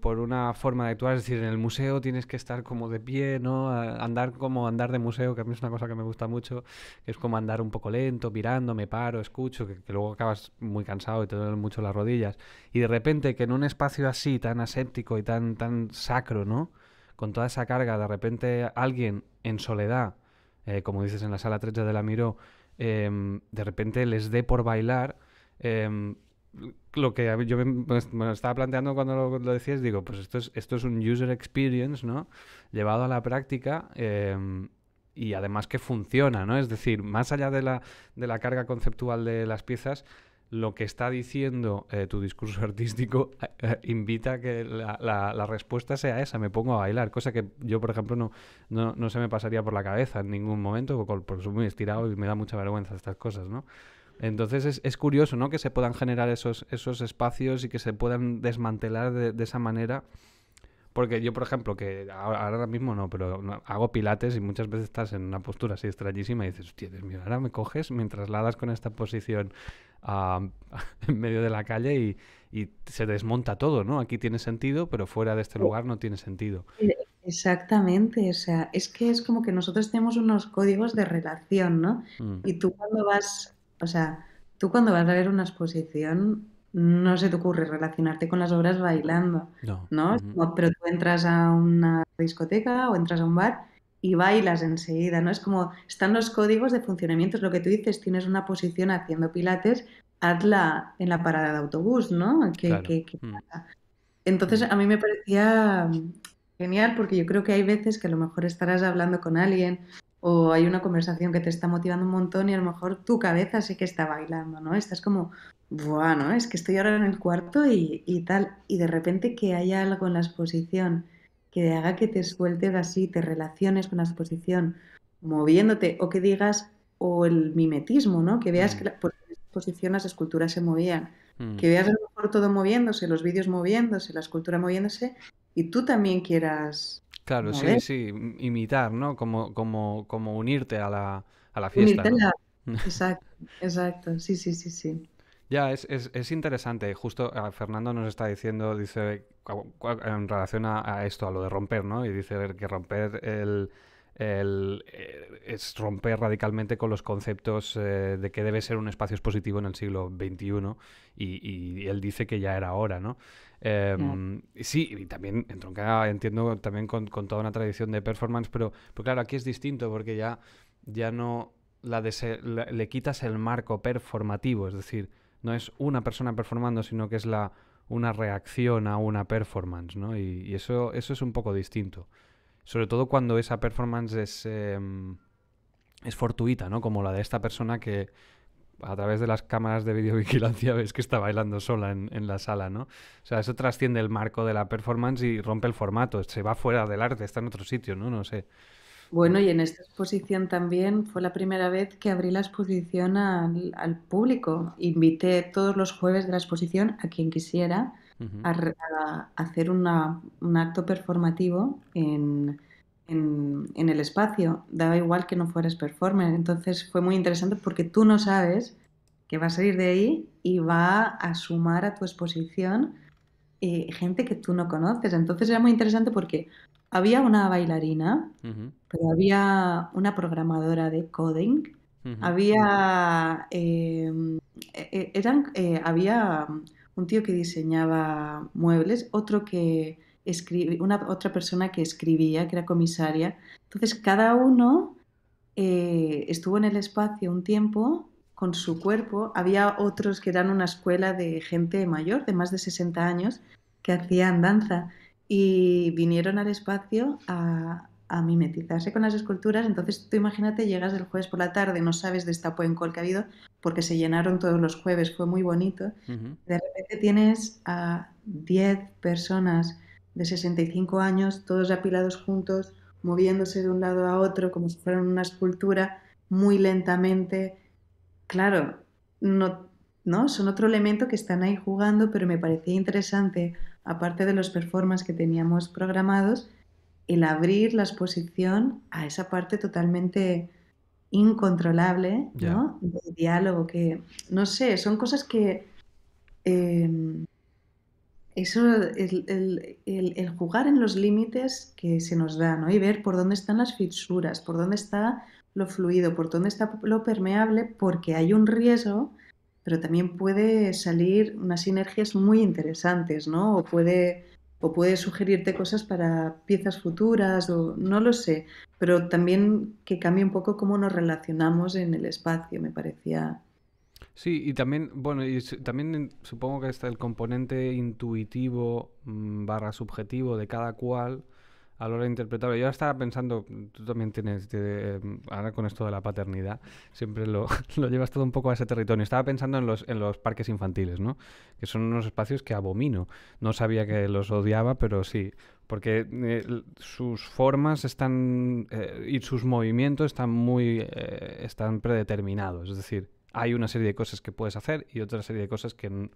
por, una forma de actuar. Es decir, en el museo tienes que estar como de pie, ¿no? andar como andar de museo, que a mí es una cosa que me gusta mucho, que es como andar un poco lento, mirando, me paro, escucho, que, luego acabas muy cansado y te duelen mucho las rodillas. Y de repente que en un espacio así, tan aséptico y tan, tan sacro, ¿no? Con toda esa carga, de repente alguien en soledad, eh, como dices en la sala 3 de la Miró, em, de repente les dé por bailar. Eh, lo que yo me, pues, estaba planteando cuando lo, decías, digo, pues esto es, esto es un user experience, ¿no? Llevado a la práctica. Em, y además que funciona, ¿no? Es decir, más allá de la, carga conceptual de las piezas, lo que está diciendo eh, tu discurso artístico eh, eh, invita a que la, respuesta sea esa, me pongo a bailar, cosa que yo, por ejemplo, no, no, no se me pasaría por la cabeza en ningún momento, porque soy muy estirado y me da mucha vergüenza estas cosas, ¿no? Entonces es, curioso, ¿no? Que se puedan generar esos, esos espacios y que se puedan desmantelar de, esa manera. Porque yo, por ejemplo, que ahora, mismo no, pero hago pilates y muchas veces estás en una postura así extrañísima y dices, hostia, mira, ahora me coges, me trasladas con esta posición ah, en medio de la calle y, se desmonta todo, ¿no? Aquí tiene sentido, pero fuera de este lugar no tiene sentido. Eh, exactamente, o sea, es que es como que nosotros tenemos unos códigos de relación, ¿no? Mm. Y tú cuando vas o sea, tú cuando vas a ver una exposición no se te ocurre relacionarte con las obras bailando, ¿no? Pero tú entras a una discoteca o entras a un bar y bailas enseguida, ¿no? Es como, están los códigos de funcionamiento, es lo que tú dices, tienes una posición haciendo pilates, hazla en la parada de autobús, ¿no? Mm. Entonces mm. a mí me parecía genial porque yo creo que hay veces que a lo mejor estarás hablando con alguien o hay una conversación que te está motivando un montón y a lo mejor tu cabeza sí que está bailando, ¿no? Estás como, bueno, es que estoy ahora en el cuarto y, tal, y de repente que haya algo en la exposición que haga que te sueltes así, te relaciones con la exposición, moviéndote, o que digas, o el mimetismo, ¿no? Que veas mm. que por la exposición las esculturas se movían, mm. que veas a lo mejor todo moviéndose, los vídeos moviéndose, la escultura moviéndose, y tú también quieras Claro, sí, sí, imitar, ¿no? Como, como, como unirte a la, a la fiesta. Unirte Exacto, exacto, sí, sí, sí, sí. Ya, es, es, es interesante. Justo Fernando nos está diciendo, dice, en relación a, esto, a lo de romper, ¿no? Y dice que romper el, eh, es romper radicalmente con los conceptos eh, de que debe ser un espacio expositivo en el siglo XXI y él dice que ya era hora, ¿no? Eh, Sí, y también entronca, entiendo, también con, toda una tradición de performance, pero, claro, aquí es distinto porque ya, ya no la le quitas el marco performativo, es decir, no es una persona performando, sino que es la, una reacción a una performance, ¿no? Y, eso, eso es un poco distinto. Sobre todo cuando esa performance es, em, es fortuita, ¿no? Como la de esta persona que, a través de las cámaras de videovigilancia ves que está bailando sola en, la sala, ¿no? O sea, eso trasciende el marco de la performance y rompe el formato, se va fuera del arte, está en otro sitio, ¿no? No sé. Bueno, y en esta exposición también fue la primera vez que abrí la exposición al, público. Invité todos los jueves de la exposición a quien quisiera hacer una, un acto performativo en, en, el espacio, daba igual que no fueras performer. Entonces fue muy interesante porque tú no sabes que va a salir de ahí y va a sumar a tu exposición eh, gente que tú no conoces. Entonces era muy interesante porque había una bailarina, pero había una programadora de coding, había, eh, eh, eran, había un tío que diseñaba muebles, otro que una otra persona que escribía, que era comisaria. Entonces cada uno eh, estuvo en el espacio un tiempo con su cuerpo. Había otros que eran una escuela de gente mayor, de más de 60 años, que hacían danza y vinieron al espacio a, mimetizarse con las esculturas. Entonces, tú imagínate, llegas el jueves por la tarde, no sabes de esta poencol que ha habido, porque se llenaron todos los jueves, fue muy bonito. De repente tienes a 10 personas de 65 años, todos apilados juntos, moviéndose de un lado a otro como si fueran una escultura, muy lentamente. Claro, no, no, son otro elemento que están ahí jugando, pero me parecía interesante, aparte de los performances que teníamos programados, el abrir la exposición a esa parte totalmente incontrolable, ¿no? Del diálogo, que, no sé, son cosas que eh, eso, el, el, jugar en los límites que se nos dan ¿no? Y ver por dónde están las fisuras, por dónde está lo fluido, por dónde está lo permeable, porque hay un riesgo, pero también puede salir unas sinergias muy interesantes, ¿no? O puede, o puede sugerirte cosas para piezas futuras, o no lo sé, pero también que cambie un poco cómo nos relacionamos en el espacio, me parecía Sí, y también, bueno, y también supongo que está el componente intuitivo mm, barra subjetivo de cada cual a la hora de interpretarlo. Yo estaba pensando, tú también tienes, eh, ahora con esto de la paternidad, siempre lo, llevas todo un poco a ese territorio. Estaba pensando en los, en los parques infantiles, ¿no? Que son unos espacios que abomino. No sabía que los odiaba, pero sí. Porque eh, sus formas están eh, y sus movimientos están muy están predeterminados. Es decir, hay una serie de cosas que puedes hacer y otra serie de cosas que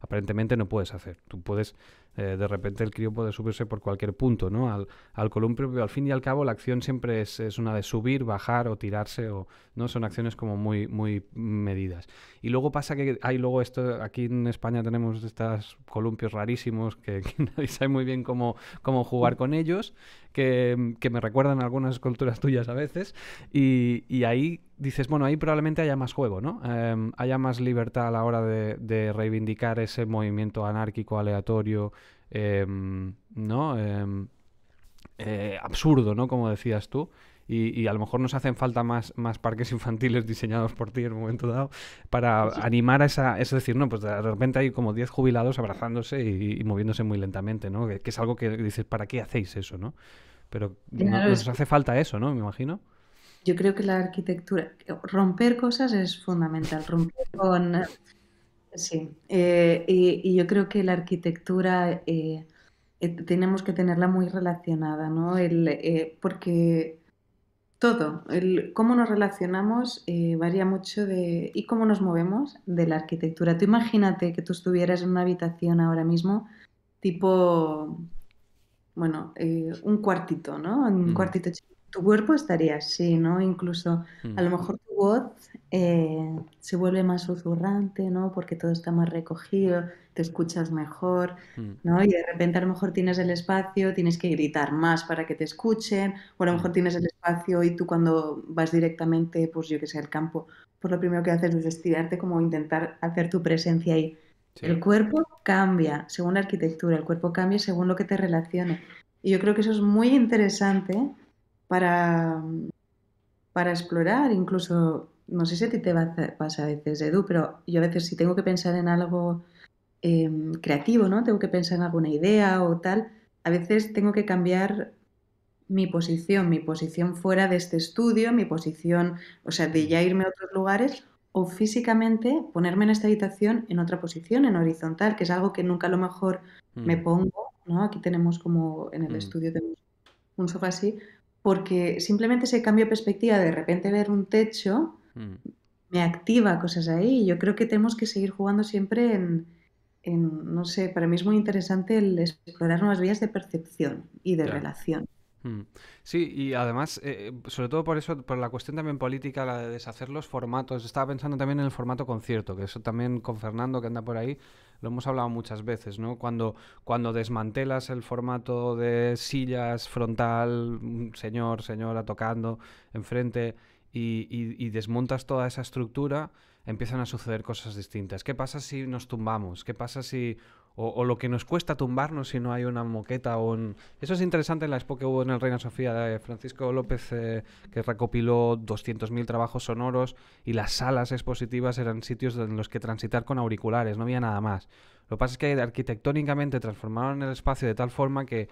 aparentemente no puedes hacer. Tú puedes eh, de repente el crío puede subirse por cualquier punto, ¿no? Al, al columpio, pero al fin y al cabo la acción siempre es, una de subir, bajar o tirarse, o no son acciones como muy, muy medidas. Y luego pasa que hay luego esto, aquí en España tenemos estos columpios rarísimos que, nadie sabe muy bien cómo, jugar con ellos, que, que, me recuerdan algunas esculturas tuyas a veces, y, ahí dices, bueno, ahí probablemente haya más juego, ¿no? Em, haya más libertad a la hora de reivindicar ese movimiento anárquico, aleatorio, Em, ¿no? Em, eh, absurdo, ¿no? Como decías tú. Y, a lo mejor nos hacen falta más, más parques infantiles diseñados por ti en un momento dado para animar a esa... Es decir, no, pues de repente hay como 10 jubilados abrazándose y, moviéndose muy lentamente, ¿no? Que, es algo que dices, ¿para qué hacéis eso, no? Pero nos hace falta eso, ¿no? Me imagino. Yo creo que la arquitectura... Romper cosas es fundamental. Romper con Sí, eh, y, yo creo que la arquitectura eh, eh, tenemos que tenerla muy relacionada, ¿no? El, porque todo, el, cómo nos relacionamos varía mucho de, y cómo nos movemos de la arquitectura. Tú imagínate que tú estuvieras en una habitación ahora mismo, tipo, bueno, un cuartito, ¿no? Un mm. cuartito chico tu cuerpo estaría así, ¿no? Incluso a lo mejor tu voz eh, se vuelve más susurrante, ¿no? Porque todo está más recogido, te escuchas mejor, mm. ¿no? Y de repente a lo mejor tienes el espacio, tienes que gritar más para que te escuchen, o a lo mejor mm. tienes el espacio y tú cuando vas directamente, pues yo que sé, al campo, pues lo primero que haces es estirarte, como intentar hacer tu presencia ahí. El cuerpo cambia según la arquitectura, el cuerpo cambia según lo que te relacione. Y yo creo que eso es muy interesante para, explorar, incluso, no sé si a ti te pasa a veces, Edu, pero yo a veces si tengo que pensar en algo em, creativo, ¿no? Tengo que pensar en alguna idea o tal, a veces tengo que cambiar mi posición, mi posición fuera de este estudio, mi posición, o sea, de ya irme a otros lugares, o físicamente ponerme en esta habitación en otra posición, en horizontal, que es algo que nunca a lo mejor me mm. pongo, ¿no? Aquí tenemos como en el mm. estudio tenemos un sofá así, porque simplemente ese cambio de perspectiva, de repente ver un techo, mm. me activa cosas ahí. yo creo que tenemos que seguir jugando siempre en, no sé, para mí es muy interesante explorar nuevas vías de percepción y de relación. Mm. Sí, y además, eh, eh, sobre todo por eso, por la cuestión también política, la de deshacer los formatos. Estaba pensando también en el formato concierto, que eso también con Fernando, que anda por ahí, lo hemos hablado muchas veces, ¿no? Cuando, cuando desmantelas el formato de sillas, frontal, mm, señor, señora tocando enfrente y, y, y desmontas toda esa estructura, empiezan a suceder cosas distintas. ¿Qué pasa si nos tumbamos? ¿Qué pasa si o, lo que nos cuesta tumbarnos si no hay una moqueta o un... Eso es interesante en la expo que hubo en el Reina Sofía de Francisco López, eh, que recopiló 200.000 trabajos sonoros y las salas expositivas eran sitios en los que transitar con auriculares, no había nada más. Lo que pasa es que arquitectónicamente transformaron el espacio de tal forma que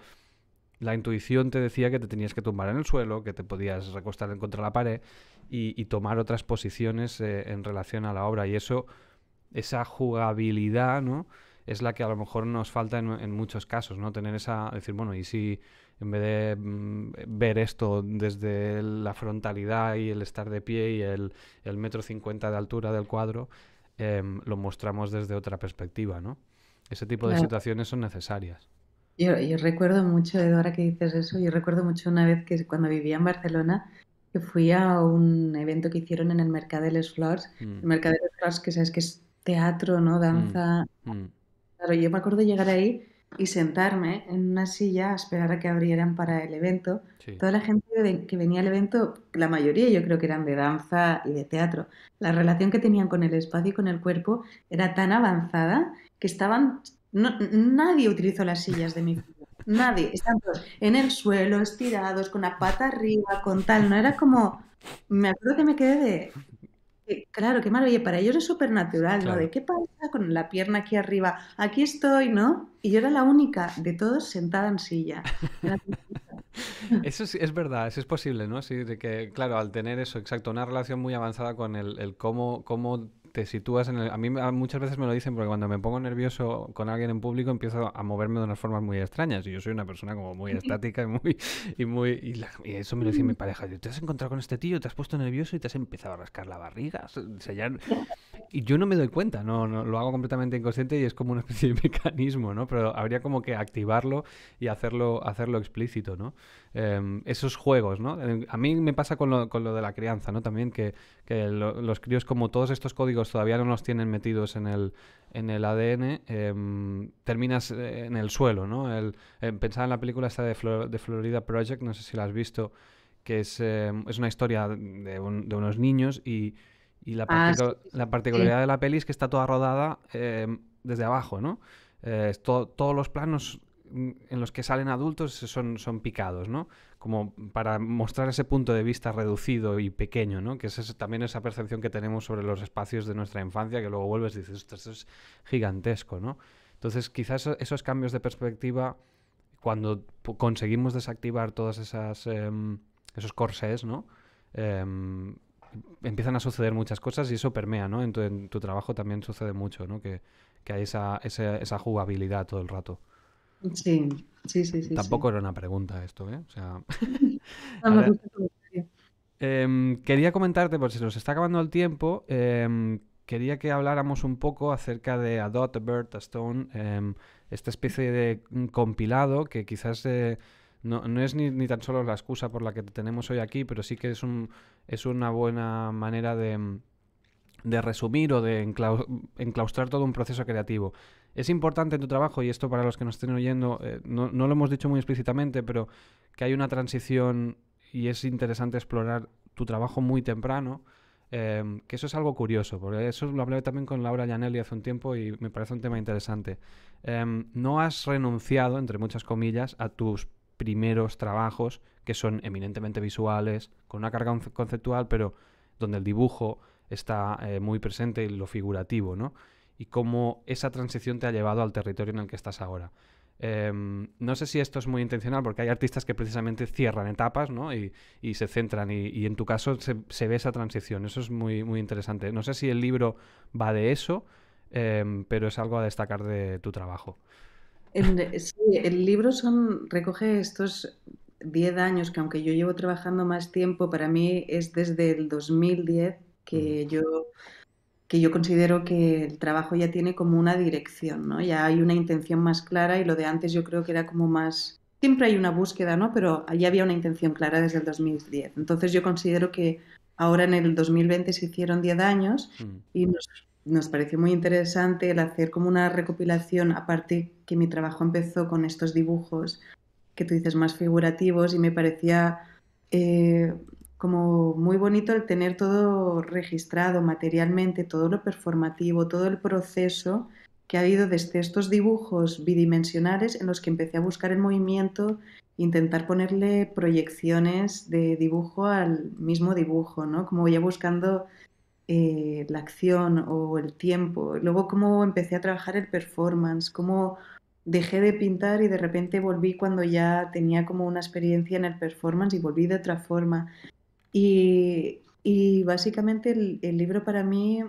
la intuición te decía que te tenías que tumbar en el suelo, que te podías recostar en contra la pared y, tomar otras posiciones eh, en relación a la obra. Y eso, esa jugabilidad, ¿no? es la que a lo mejor nos falta en, muchos casos, ¿no? Tener esa, decir, bueno, y si en vez de mm, ver esto desde la frontalidad y el estar de pie y el, el metro cincuenta de altura del cuadro, em, lo mostramos desde otra perspectiva, ¿no? Ese tipo de situaciones son necesarias. Yo, recuerdo mucho, ahora que dices eso, yo recuerdo mucho una vez que cuando vivía en Barcelona, que fui a un evento que hicieron en el Mercadeles de Flores. Mm. El de Flores, que sabes que es teatro, ¿no? Mm. Danza. Claro, yo me acuerdo llegar ahí y sentarme en una silla a esperar a que abrieran para el evento. Toda la gente que venía al evento, la mayoría yo creo que eran de danza y de teatro. La relación que tenían con el espacio y con el cuerpo era tan avanzada que estaban... nadie utilizó las sillas de mi vida. Nadie. Están todos en el suelo, estirados, con la pata arriba, con tal. No era como... Me acuerdo que me quedé de... Claro, qué maravilla. Para ellos es súper natural, ¿no? De qué pasa con la pierna aquí arriba. Aquí estoy, ¿no? Y yo era la única de todos sentada en silla. eso es, es, verdad, eso es posible, ¿no? Sí, de que, claro, al tener eso, exacto, una relación muy avanzada con el, el cómo, cómo te sitúas en el... A mí muchas veces me lo dicen porque cuando me pongo nervioso con alguien en público empiezo a moverme de unas formas muy extrañas. Y yo soy una persona como muy estática y muy... Y, muy, y, eso me lo decía mi pareja. te has encontrado con este tío, te has puesto nervioso y te has empezado a rascar la barriga. Y yo no me doy cuenta, no, lo hago completamente inconsciente y es como una especie de mecanismo, ¿no? Pero habría como que activarlo y hacerlo, hacerlo explícito, ¿no? Em, esos juegos, ¿no? Em, a mí me pasa con lo, con lo de la crianza, ¿no? También que, los críos, como todos estos códigos todavía no los tienen metidos en el, en el ADN, em, terminas eh, en el suelo, ¿no? pensaba en la película esta de, Florida Project, no sé si la has visto, que es, una historia de, unos niños y, la, ah, particularidad de la peli es que está toda rodada desde abajo, ¿no? Eh, todos los planos en los que salen adultos son, son picados, ¿no? Como para mostrar ese punto de vista reducido y pequeño, ¿no? Que es también esa percepción que tenemos sobre los espacios de nuestra infancia, que luego vuelves y dices, esto es gigantesco, ¿no? Entonces, quizás esos cambios de perspectiva, cuando conseguimos desactivar todos esas em, esos corsés, ¿no? Em, empiezan a suceder muchas cosas y eso permea, ¿no? En tu, trabajo también sucede mucho, ¿no? Que, hay esa, esa jugabilidad todo el rato. Sí, sí, sí. sí Tampoco era una pregunta esto, ¿eh? O sea. Em, quería comentarte, por si nos está acabando el tiempo, em, quería que habláramos un poco acerca de Adopt a Bird, a Stone, em, esta especie de compilado que quizás eh, no, es ni, ni, tan solo la excusa por la que tenemos hoy aquí, pero sí que es, un, es una buena manera de, de resumir o de enclaustrar todo un proceso creativo. Es importante en tu trabajo, y esto para los que nos estén oyendo, eh, no, lo hemos dicho muy explícitamente, pero que hay una transición y es interesante explorar tu trabajo muy temprano. Em, que eso es algo curioso, porque eso lo hablé también con Laura Janelli hace un tiempo y me parece un tema interesante. Em, no has renunciado, entre muchas comillas, a tus primeros trabajos, que son eminentemente visuales, con una carga conceptual, pero donde el dibujo está eh, muy presente y lo figurativo, ¿no? y cómo esa transición te ha llevado al territorio en el que estás ahora. Em, no sé si esto es muy intencional, porque hay artistas que precisamente cierran etapas y, se centran, y, en tu caso se, ve esa transición. Eso es muy, muy interesante. No sé si el libro va de eso, em, pero es algo a destacar de tu trabajo. sí, el libro recoge estos 10 años que, aunque yo llevo trabajando más tiempo, para mí es desde el 2010 que yo yo considero que el trabajo ya tiene como una dirección, ¿no? Ya hay una intención más clara y lo de antes yo creo que era como más... Siempre hay una búsqueda, ¿no? Pero ya había una intención clara desde el 2010. Entonces yo considero que ahora en el 2020 se hicieron 10 años mm. y nos, pareció muy interesante el hacer como una recopilación, aparte que mi trabajo empezó con estos dibujos que tú dices más figurativos y me parecía eh, como muy bonito el tener todo registrado materialmente, todo lo performativo, todo el proceso que ha habido desde estos dibujos bidimensionales en los que empecé a buscar el movimiento, intentar ponerle proyecciones de dibujo al mismo dibujo, ¿no? Como ya buscando eh, la acción o el tiempo. Luego cómo empecé a trabajar el performance, cómo dejé de pintar y de repente volví cuando ya tenía como una experiencia en el performance y volví de otra forma. Y, básicamente el, libro para mí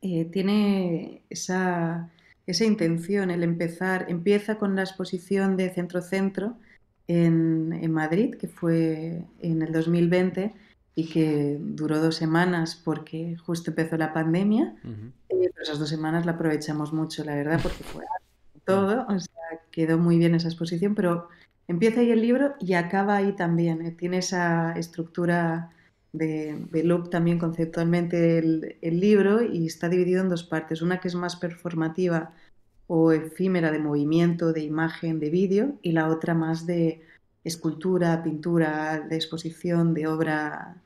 eh, tiene esa, esa, intención, el empezar, empieza con la exposición de Centro Centro en, Madrid, que fue en el 2020 y que duró dos semanas porque justo empezó la pandemia. Eh, esas dos semanas la aprovechamos mucho, la verdad, porque fue todo. quedó muy bien esa exposición, pero Empieza ahí el libro y acaba ahí también. Eh, tiene esa estructura de, de loop también conceptualmente el, libro y está dividido en dos partes. Una que es más performativa o efímera de movimiento, de imagen, de vídeo y la otra más de escultura, pintura, de exposición, de obra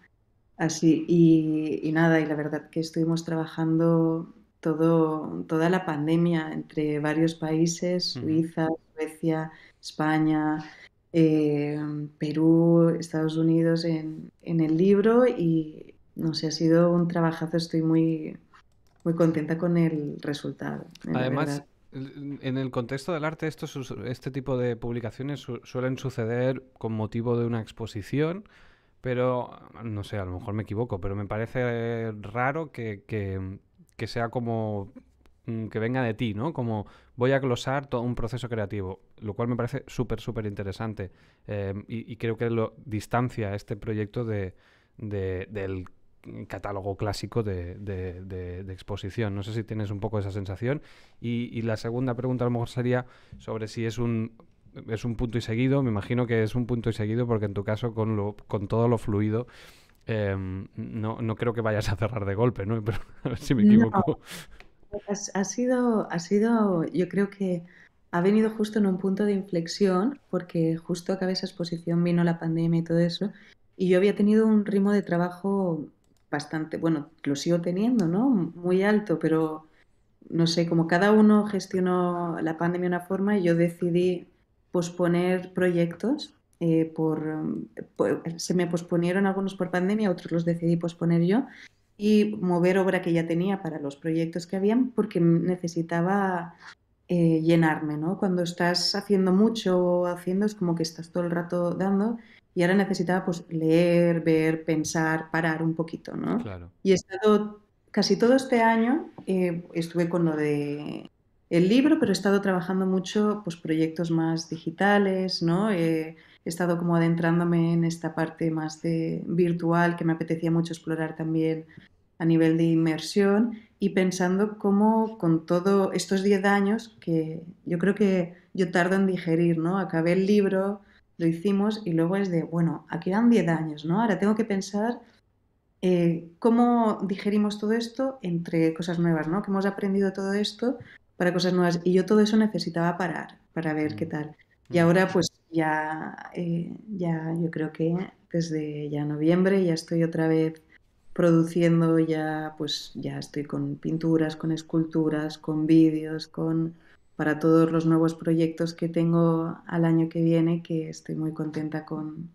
así. Y, nada, y la verdad que estuvimos trabajando todo, toda la pandemia entre varios países, Suiza, Suecia. España, eh, Perú, Estados Unidos en, el libro y no sé, ha sido un trabajazo, estoy muy, muy contenta con el resultado. Eh, Además, en el contexto del arte, esto, este tipo de publicaciones suelen suceder con motivo de una exposición, pero no sé, a lo mejor me equivoco, pero me parece raro que, que sea como Mm, que venga de ti, ¿no? Como voy a glosar todo un proceso creativo, lo cual me parece súper, súper interesante eh, y, creo que lo distancia este proyecto de, del catálogo clásico de, exposición. No sé si tienes un poco esa sensación. Y, la segunda pregunta a lo mejor sería sobre si es un, es un punto y seguido. Me imagino que es un punto y seguido porque en tu caso con, lo, con todo lo fluido eh, no, no, creo que vayas a cerrar de golpe, ¿no? si me equivoco. Pues ha, sido, ha sido, yo creo que ha venido justo en un punto de inflexión, porque justo a esa exposición, vino la pandemia y todo eso, y yo había tenido un ritmo de trabajo bastante, bueno, lo sigo teniendo, ¿no? Muy alto, pero no sé, como cada uno gestionó la pandemia de una forma, yo decidí posponer proyectos. Eh, pues, se me posponieron algunos por pandemia, otros los decidí posponer yo y mover obra que ya tenía para los proyectos que habían porque necesitaba eh, llenarme, ¿no? Cuando estás haciendo mucho, haciendo es como que estás todo el rato dando y ahora necesitaba pues leer, ver, pensar, parar un poquito, ¿no? Y he estado casi todo este año, eh, estuve con lo de el libro, pero he estado trabajando mucho pues proyectos más digitales, ¿no? Eh, he estado como adentrándome en esta parte más de virtual que me apetecía mucho explorar también a nivel de inmersión y pensando cómo con todo estos 10 años que yo creo que yo tardo en digerir, ¿no? Acabé el libro, lo hicimos y luego es de, bueno, aquí dan 10 años, ¿no? Ahora tengo que pensar eh, cómo digerimos todo esto entre cosas nuevas, ¿no? Que hemos aprendido todo esto para cosas nuevas y yo todo eso necesitaba parar para ver qué mm. tal. Y mm. ahora pues ya, eh, ya yo creo que desde ya noviembre ya estoy otra vez produciendo, ya pues ya estoy con pinturas, con esculturas, con vídeos, con para todos los nuevos proyectos que tengo al año que viene, que estoy muy contenta con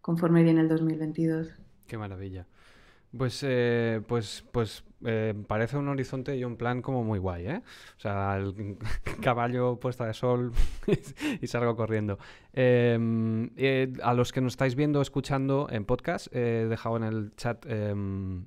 conforme viene el 2022. Qué maravilla. Pues, eh, pues, pues, pues parece un horizonte y un plan como muy guay, ¿eh? O sea, el caballo puesta de sol y salgo corriendo. Em, eh, a los que nos estáis viendo, escuchando en podcast, he dejado en el chat em,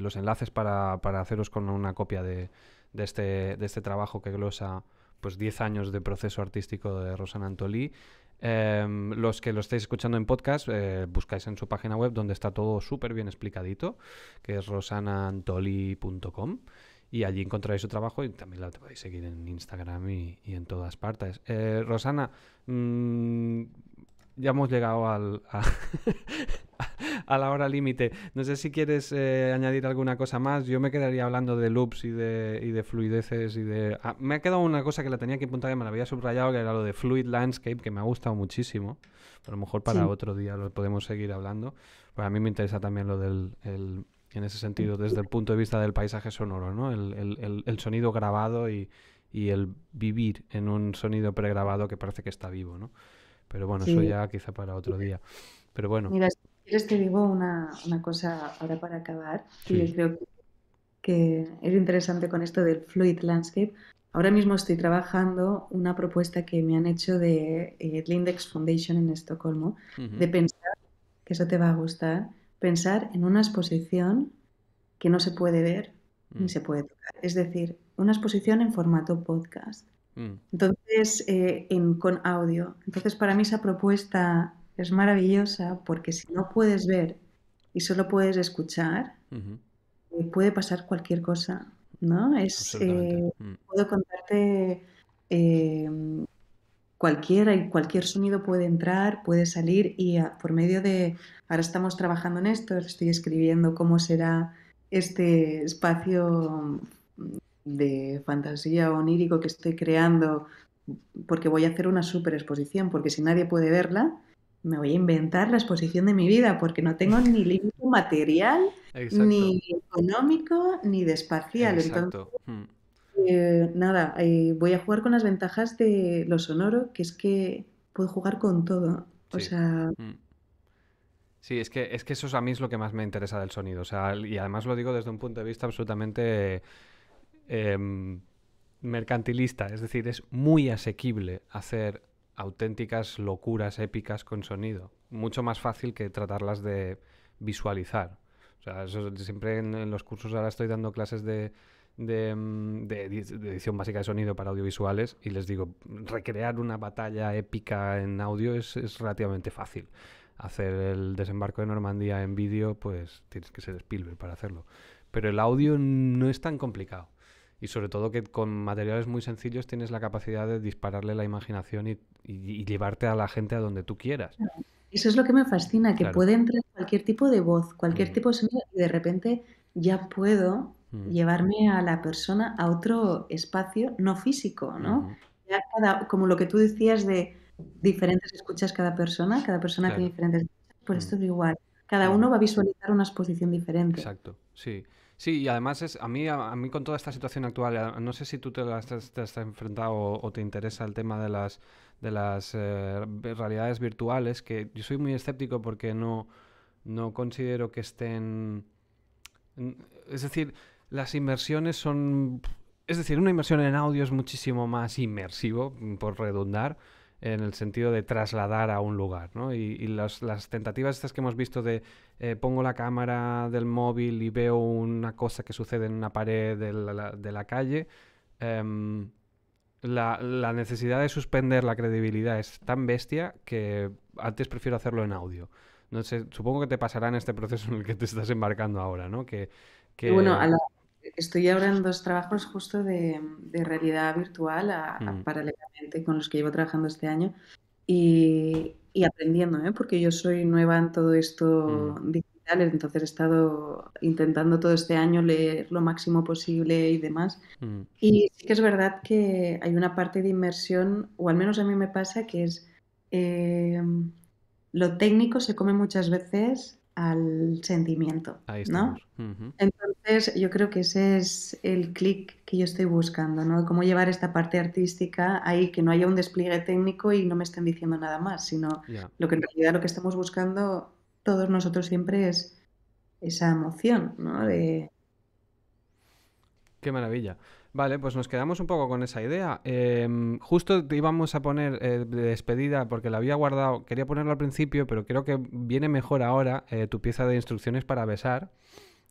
los enlaces para, para, haceros con una copia de, de, este, de este trabajo que glosa pues 10 años de proceso artístico de Rosana Antolí Em, los que lo estéis escuchando en podcast, eh, buscáis en su página web donde está todo súper bien explicadito, que es rosanantoli.com Y allí encontraréis su trabajo y también la podéis seguir en Instagram y, en todas partes. Eh, Rosana, mm, ya hemos llegado al... a la hora límite. No sé si quieres eh, añadir alguna cosa más. Yo me quedaría hablando de loops y de, y de fluideces y de... Ah, me ha quedado una cosa que la tenía que apuntar y me la había subrayado, que era lo de Fluid Landscape, que me ha gustado muchísimo. A lo mejor para otro día lo podemos seguir hablando. Pues a mí me interesa también lo del... El, en ese sentido, mm. desde el punto de vista del paisaje sonoro, ¿no? el, sonido grabado y, el vivir en un sonido pregrabado que parece que está vivo, ¿no? Pero bueno, eso ya quizá para otro día. Pero bueno quieres que digo una, cosa ahora para acabar, que creo que, es interesante con esto del fluid landscape. Ahora mismo estoy trabajando una propuesta que me han hecho de The eh, Lindex Foundation en Estocolmo, de pensar, que eso te va a gustar, pensar en una exposición que no se puede ver ni mm. se puede tocar. Es decir, una exposición en formato podcast. Mm. Entonces, eh, con audio. Entonces, para mí esa propuesta es maravillosa porque si no puedes ver y solo puedes escuchar, eh, puede pasar cualquier cosa, ¿no? Es, eh, mm. Puedo contarte eh, cualquier, cualquier sonido puede entrar, puede salir y ah, por medio de, ahora estamos trabajando en esto, estoy escribiendo cómo será este espacio mm, de fantasía onírico que estoy creando porque voy a hacer una super exposición, porque si nadie puede verla, me voy a inventar la exposición de mi vida porque no tengo ni límite material, ni económico, ni de espacial. Entonces, hmm. eh, nada, eh, voy a jugar con las ventajas de lo sonoro, que es que puedo jugar con todo. O sí. sea. Hmm. Sí, es que, es que eso a mí es lo que más me interesa del sonido. O sea, y además lo digo desde un punto de vista absolutamente em, mercantilista. Es decir, es muy asequible hacer auténticas locuras épicas con sonido. Mucho más fácil que tratarlas de visualizar. O sea, siempre en, los cursos ahora estoy dando clases mm, de, edición básica de sonido para audiovisuales y les digo, recrear una batalla épica en audio es, es relativamente fácil. Hacer el desembarco de Normandía en vídeo, pues tienes que ser Spielberg para hacerlo. Pero el audio no es tan complicado y sobre todo que con materiales muy sencillos tienes la capacidad de dispararle la imaginación y, llevarte a la gente a donde tú quieras. Eso es lo que me fascina, que puede entrar cualquier tipo de voz, cualquier mm. tipo de sonido y de repente ya puedo mm. llevarme a la persona a otro espacio no físico, ¿no? como lo que tú decías de diferentes escuchas cada persona, cada persona tiene diferentes escuchas, mm. esto es igual. Cada uno va a visualizar una exposición diferente. Exacto, sí. Sí, y además es, a, mí, a, mí con toda esta situación actual, no sé si tú te, has enfrentado o, te interesa el tema de las, de las eh, realidades virtuales, que yo soy muy escéptico porque no, no considero que estén... Es decir, las inversiones son... Es decir, una inversión en audio es muchísimo más inmersivo, por redundar, en el sentido de trasladar a un lugar, ¿no? Y, y las tentativas estas que hemos visto de eh, pongo la cámara del móvil y veo una cosa que sucede en una pared de la, calle, em, la, necesidad de suspender la credibilidad es tan bestia que antes prefiero hacerlo en audio. No supongo que te pasará en este proceso en el que te estás embarcando ahora, ¿no? Que, bueno, a estoy ahora en dos trabajos justo de, realidad virtual mm. paralelamente con los que llevo trabajando este año y, aprendiendo, ¿eh? porque yo soy nueva en todo esto mm. digital, entonces he estado intentando todo este año leer lo máximo posible y demás. Mm. Y sí que es verdad que hay una parte de inmersión, o al menos a mí me pasa, que es... Eh, lo técnico se come muchas veces al sentimiento. ¿no? Entonces, yo creo que ese es el clic que yo estoy buscando, ¿no? Cómo llevar esta parte artística ahí, que no haya un despliegue técnico y no me estén diciendo nada más, sino lo que en realidad lo que estamos buscando todos nosotros siempre es esa emoción, Qué maravilla. Vale, pues nos quedamos un poco con esa idea. Em, justo te íbamos a poner eh, de despedida porque la había guardado, quería ponerlo al principio, pero creo que viene mejor ahora eh, tu pieza de instrucciones para besar.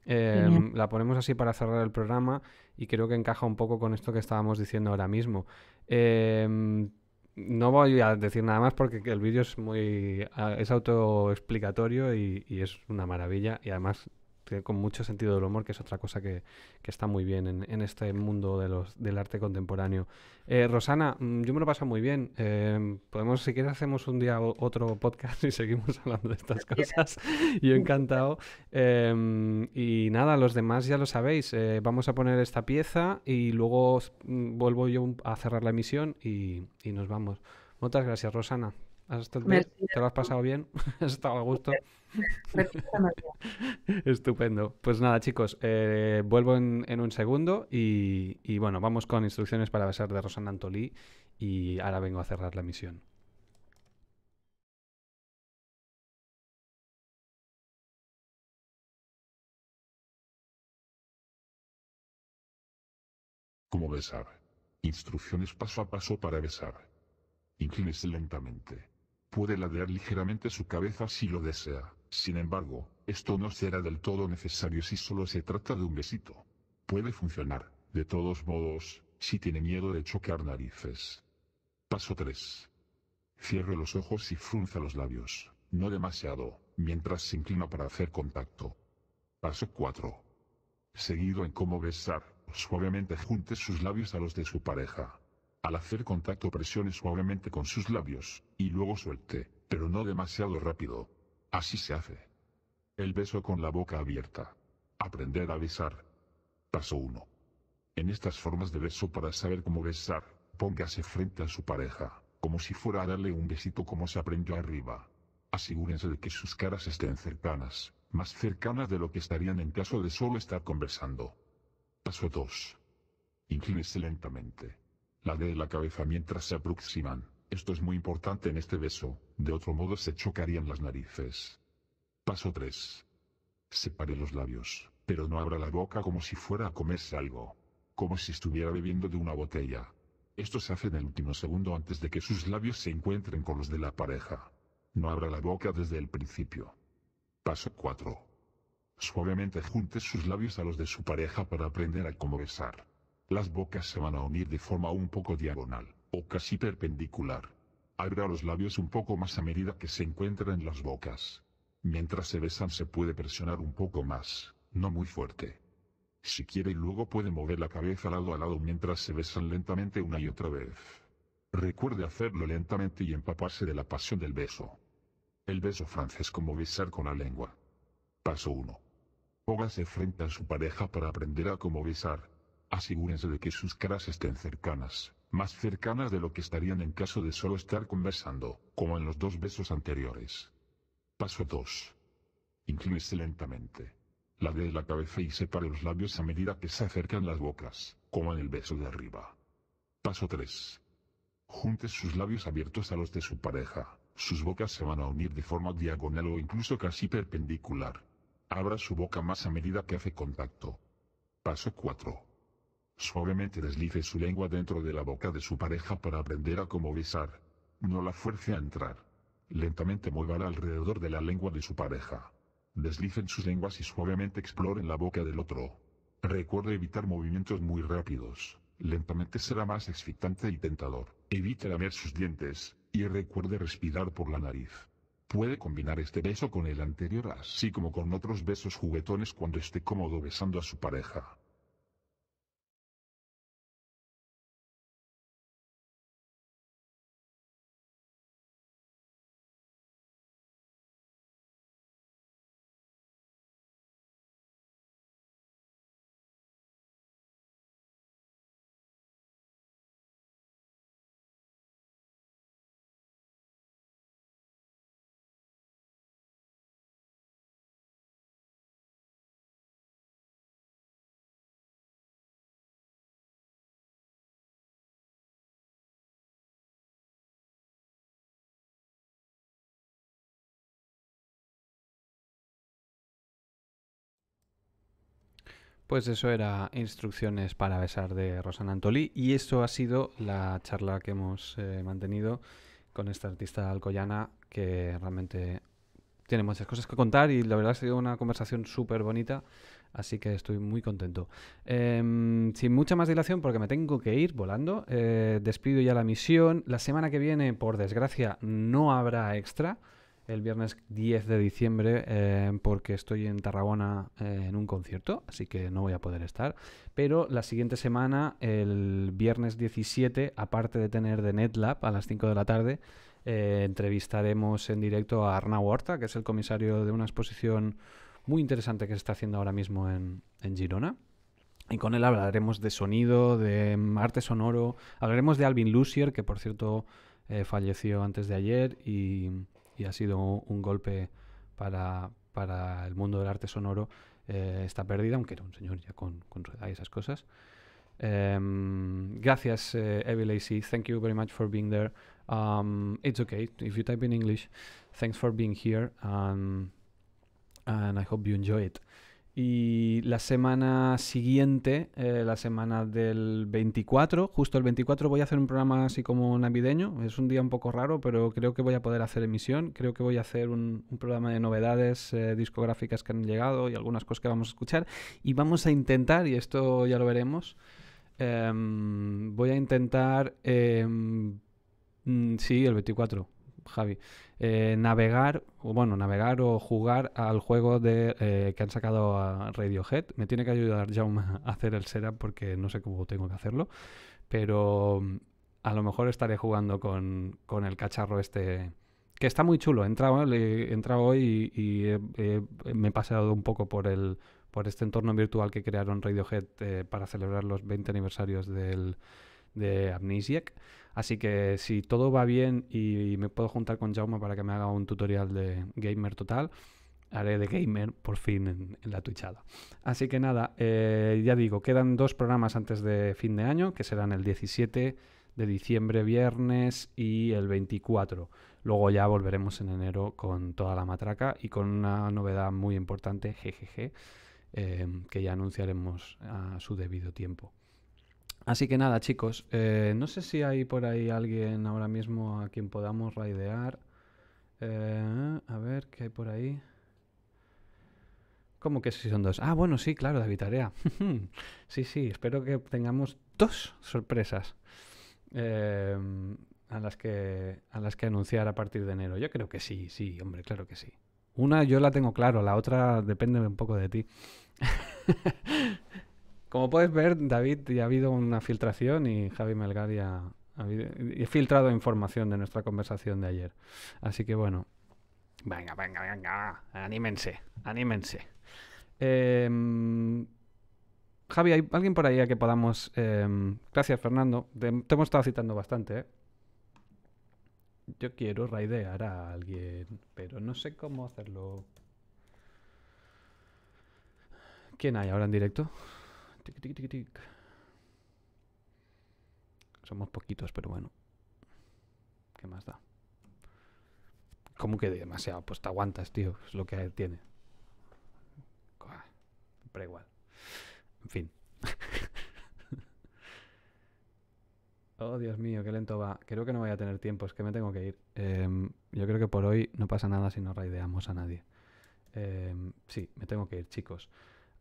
Em, la ponemos así para cerrar el programa y creo que encaja un poco con esto que estábamos diciendo ahora mismo. Em, no voy a decir nada más porque el vídeo es muy ah, es autoexplicatorio y es una maravilla y además con mucho sentido del humor, que es otra cosa que, está muy bien en, este mundo del arte contemporáneo. Eh, Rosana, mm, yo me lo paso muy bien. Em, podemos, si quieres, hacemos un día otro podcast y seguimos hablando de estas cosas. yo encantado. Em, y nada, los demás ya lo sabéis. Eh, vamos a poner esta pieza y luego mm, vuelvo yo a cerrar la emisión y nos vamos. Muchas gracias, Rosana. ¿Te lo has pasado bien? ¿Has estado a gusto? Estupendo. Pues nada, chicos, eh, vuelvo en, un segundo y, bueno, vamos con instrucciones para besar de Rosana Antolí y ahora vengo a cerrar la misión. ¿Cómo besar? Instrucciones paso a paso para besar. Inclínese lentamente puede ladear ligeramente su cabeza si lo desea. Sin embargo, esto no será del todo necesario si solo se trata de un besito. Puede funcionar, de todos modos, si tiene miedo de chocar narices. Paso 3. Cierre los ojos y frunza los labios, no demasiado, mientras se inclina para hacer contacto. Paso 4. Seguido en cómo besar, suavemente junte sus labios a los de su pareja. Al hacer contacto presione suavemente con sus labios, y luego suelte, pero no demasiado rápido. Así se hace. El beso con la boca abierta. Aprender a besar. Paso 1. En estas formas de beso para saber cómo besar, póngase frente a su pareja, como si fuera a darle un besito como se aprendió arriba. Asegúrense de que sus caras estén cercanas, más cercanas de lo que estarían en caso de solo estar conversando. Paso 2. Inclínese lentamente la de la cabeza mientras se aproximan. Esto es muy importante en este beso, de otro modo se chocarían las narices. Paso 3. Separe los labios, pero no abra la boca como si fuera a comerse algo. Como si estuviera bebiendo de una botella. Esto se hace en el último segundo antes de que sus labios se encuentren con los de la pareja. No abra la boca desde el principio. Paso 4. Suavemente junte sus labios a los de su pareja para aprender a cómo besar. Las bocas se van a unir de forma un poco diagonal, o casi perpendicular. Abra los labios un poco más a medida que se encuentran las bocas. Mientras se besan se puede presionar un poco más, no muy fuerte. Si quiere luego puede mover la cabeza lado a lado mientras se besan lentamente una y otra vez. Recuerde hacerlo lentamente y empaparse de la pasión del beso. El beso francés como besar con la lengua. Paso 1. Póngase frente a su pareja para aprender a cómo besar asegúrense de que sus caras estén cercanas, más cercanas de lo que estarían en caso de solo estar conversando, como en los dos besos anteriores. Paso 2. Inclínese lentamente. de la cabeza y separe los labios a medida que se acercan las bocas, como en el beso de arriba. Paso 3. Junte sus labios abiertos a los de su pareja, sus bocas se van a unir de forma diagonal o incluso casi perpendicular. Abra su boca más a medida que hace contacto. Paso 4. Suavemente deslice su lengua dentro de la boca de su pareja para aprender a cómo besar. No la fuerce a entrar. Lentamente mueva alrededor de la lengua de su pareja. Deslicen sus lenguas y suavemente exploren la boca del otro. Recuerde evitar movimientos muy rápidos. Lentamente será más excitante y tentador. Evite lamer sus dientes, y recuerde respirar por la nariz. Puede combinar este beso con el anterior así como con otros besos juguetones cuando esté cómodo besando a su pareja. Pues eso era Instrucciones para besar de Rosana Antolí y eso ha sido la charla que hemos eh, mantenido con esta artista alcoyana que realmente tiene muchas cosas que contar y la verdad ha sido una conversación súper bonita, así que estoy muy contento. Em, sin mucha más dilación porque me tengo que ir volando, eh, despido ya la misión. La semana que viene, por desgracia, no habrá extra el viernes 10 de diciembre eh, porque estoy en Tarragona eh, en un concierto, así que no voy a poder estar. Pero la siguiente semana, el viernes 17, aparte de tener de NetLab a las 5 de la tarde, eh, entrevistaremos en directo a Arnau Horta, que es el comisario de una exposición muy interesante que se está haciendo ahora mismo en, Girona. Y con él hablaremos de sonido, de arte sonoro, hablaremos de Alvin Lucier, que por cierto falleció antes de ayer, y y ha sido un golpe para, para el mundo del arte sonoro Está eh, esta pérdida, aunque era un señor ya con, con y esas cosas. Em, gracias, uh, Thank you very much for being there. Um, it's okay if you type in English. Thanks for being here, and I hope you enjoy it. Y la semana siguiente, eh, la semana del 24, justo el 24 voy a hacer un programa así como navideño. Es un día un poco raro, pero creo que voy a poder hacer emisión. Creo que voy a hacer un, programa de novedades eh, discográficas que han llegado y algunas cosas que vamos a escuchar. Y vamos a intentar, y esto ya lo veremos, em, voy a intentar... Em, mm, sí, el 24. Javi, eh, navegar, o bueno, navegar o jugar al juego de, eh, que han sacado Radiohead. Me tiene que ayudar Jaume a hacer el setup porque no sé cómo tengo que hacerlo, pero mm, a lo mejor estaré jugando con, el cacharro este que está muy chulo. He entrado, hoy y, me he paseado un poco por el por este entorno virtual que crearon Radiohead eh, para celebrar los 20 aniversarios del, de Amnesiac. Así que si todo va bien y me puedo juntar con Jaume para que me haga un tutorial de gamer total, haré de gamer por fin en, la Twitchada. Así que nada, eh, ya digo, quedan dos programas antes de fin de año, que serán el 17 de diciembre viernes y el 24. Luego ya volveremos en enero con toda la matraca y con una novedad muy importante, jejeje, eh, que ya anunciaremos a su debido tiempo. Así que nada, chicos, eh, no sé si hay por ahí alguien ahora mismo a quien podamos raidear. Eh, a ver, ¿qué hay por ahí? ¿Cómo que si son dos? Ah, bueno, sí, claro, David Tarea. sí, sí, espero que tengamos dos sorpresas eh, a, las que, a las que anunciar a partir de enero. Yo creo que sí, sí, hombre, claro que sí. Una yo la tengo claro, la otra depende un poco de ti. Como puedes ver, David, ya ha habido una filtración y Javi Melgar ya ha filtrado información de nuestra conversación de ayer. Así que bueno, venga, venga, venga, anímense, anímense. Em, Javi, ¿hay alguien por ahí a que podamos... Em, gracias, Fernando. Te, hemos estado citando bastante, ¿eh? Yo quiero raidear a alguien, pero no sé cómo hacerlo. ¿Quién hay ahora en directo? Somos poquitos, pero bueno. ¿Qué más da? ¿Cómo que demasiado? Pues te aguantas, tío. Es lo que él tiene. Pero igual. En fin. oh, Dios mío, qué lento va. Creo que no voy a tener tiempo, es que me tengo que ir. Em, yo creo que por hoy no pasa nada si no raideamos a nadie. Em, sí, me tengo que ir, chicos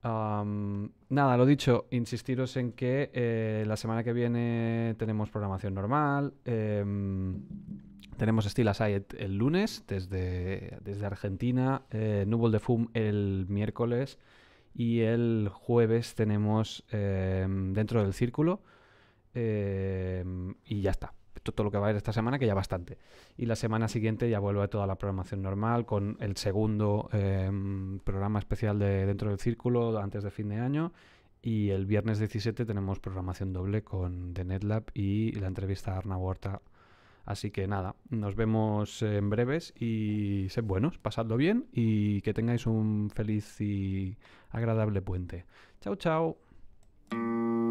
nada, lo dicho, insistiros en que eh, la semana que viene tenemos programación normal. Em, tenemos Steel Aside el lunes desde, desde Argentina, eh, de Fum el miércoles y el jueves tenemos em, dentro del círculo em, y ya está todo lo que va a haber esta semana, que ya bastante. Y la semana siguiente ya vuelve toda la programación normal con el segundo em, programa especial de Dentro del Círculo antes de fin de año. Y el viernes 17 tenemos programación doble con The NetLab y la entrevista a Arna Huerta. Así que nada, nos vemos en breves y sed buenos, pasadlo bien y que tengáis un feliz y agradable puente. Chao, chao.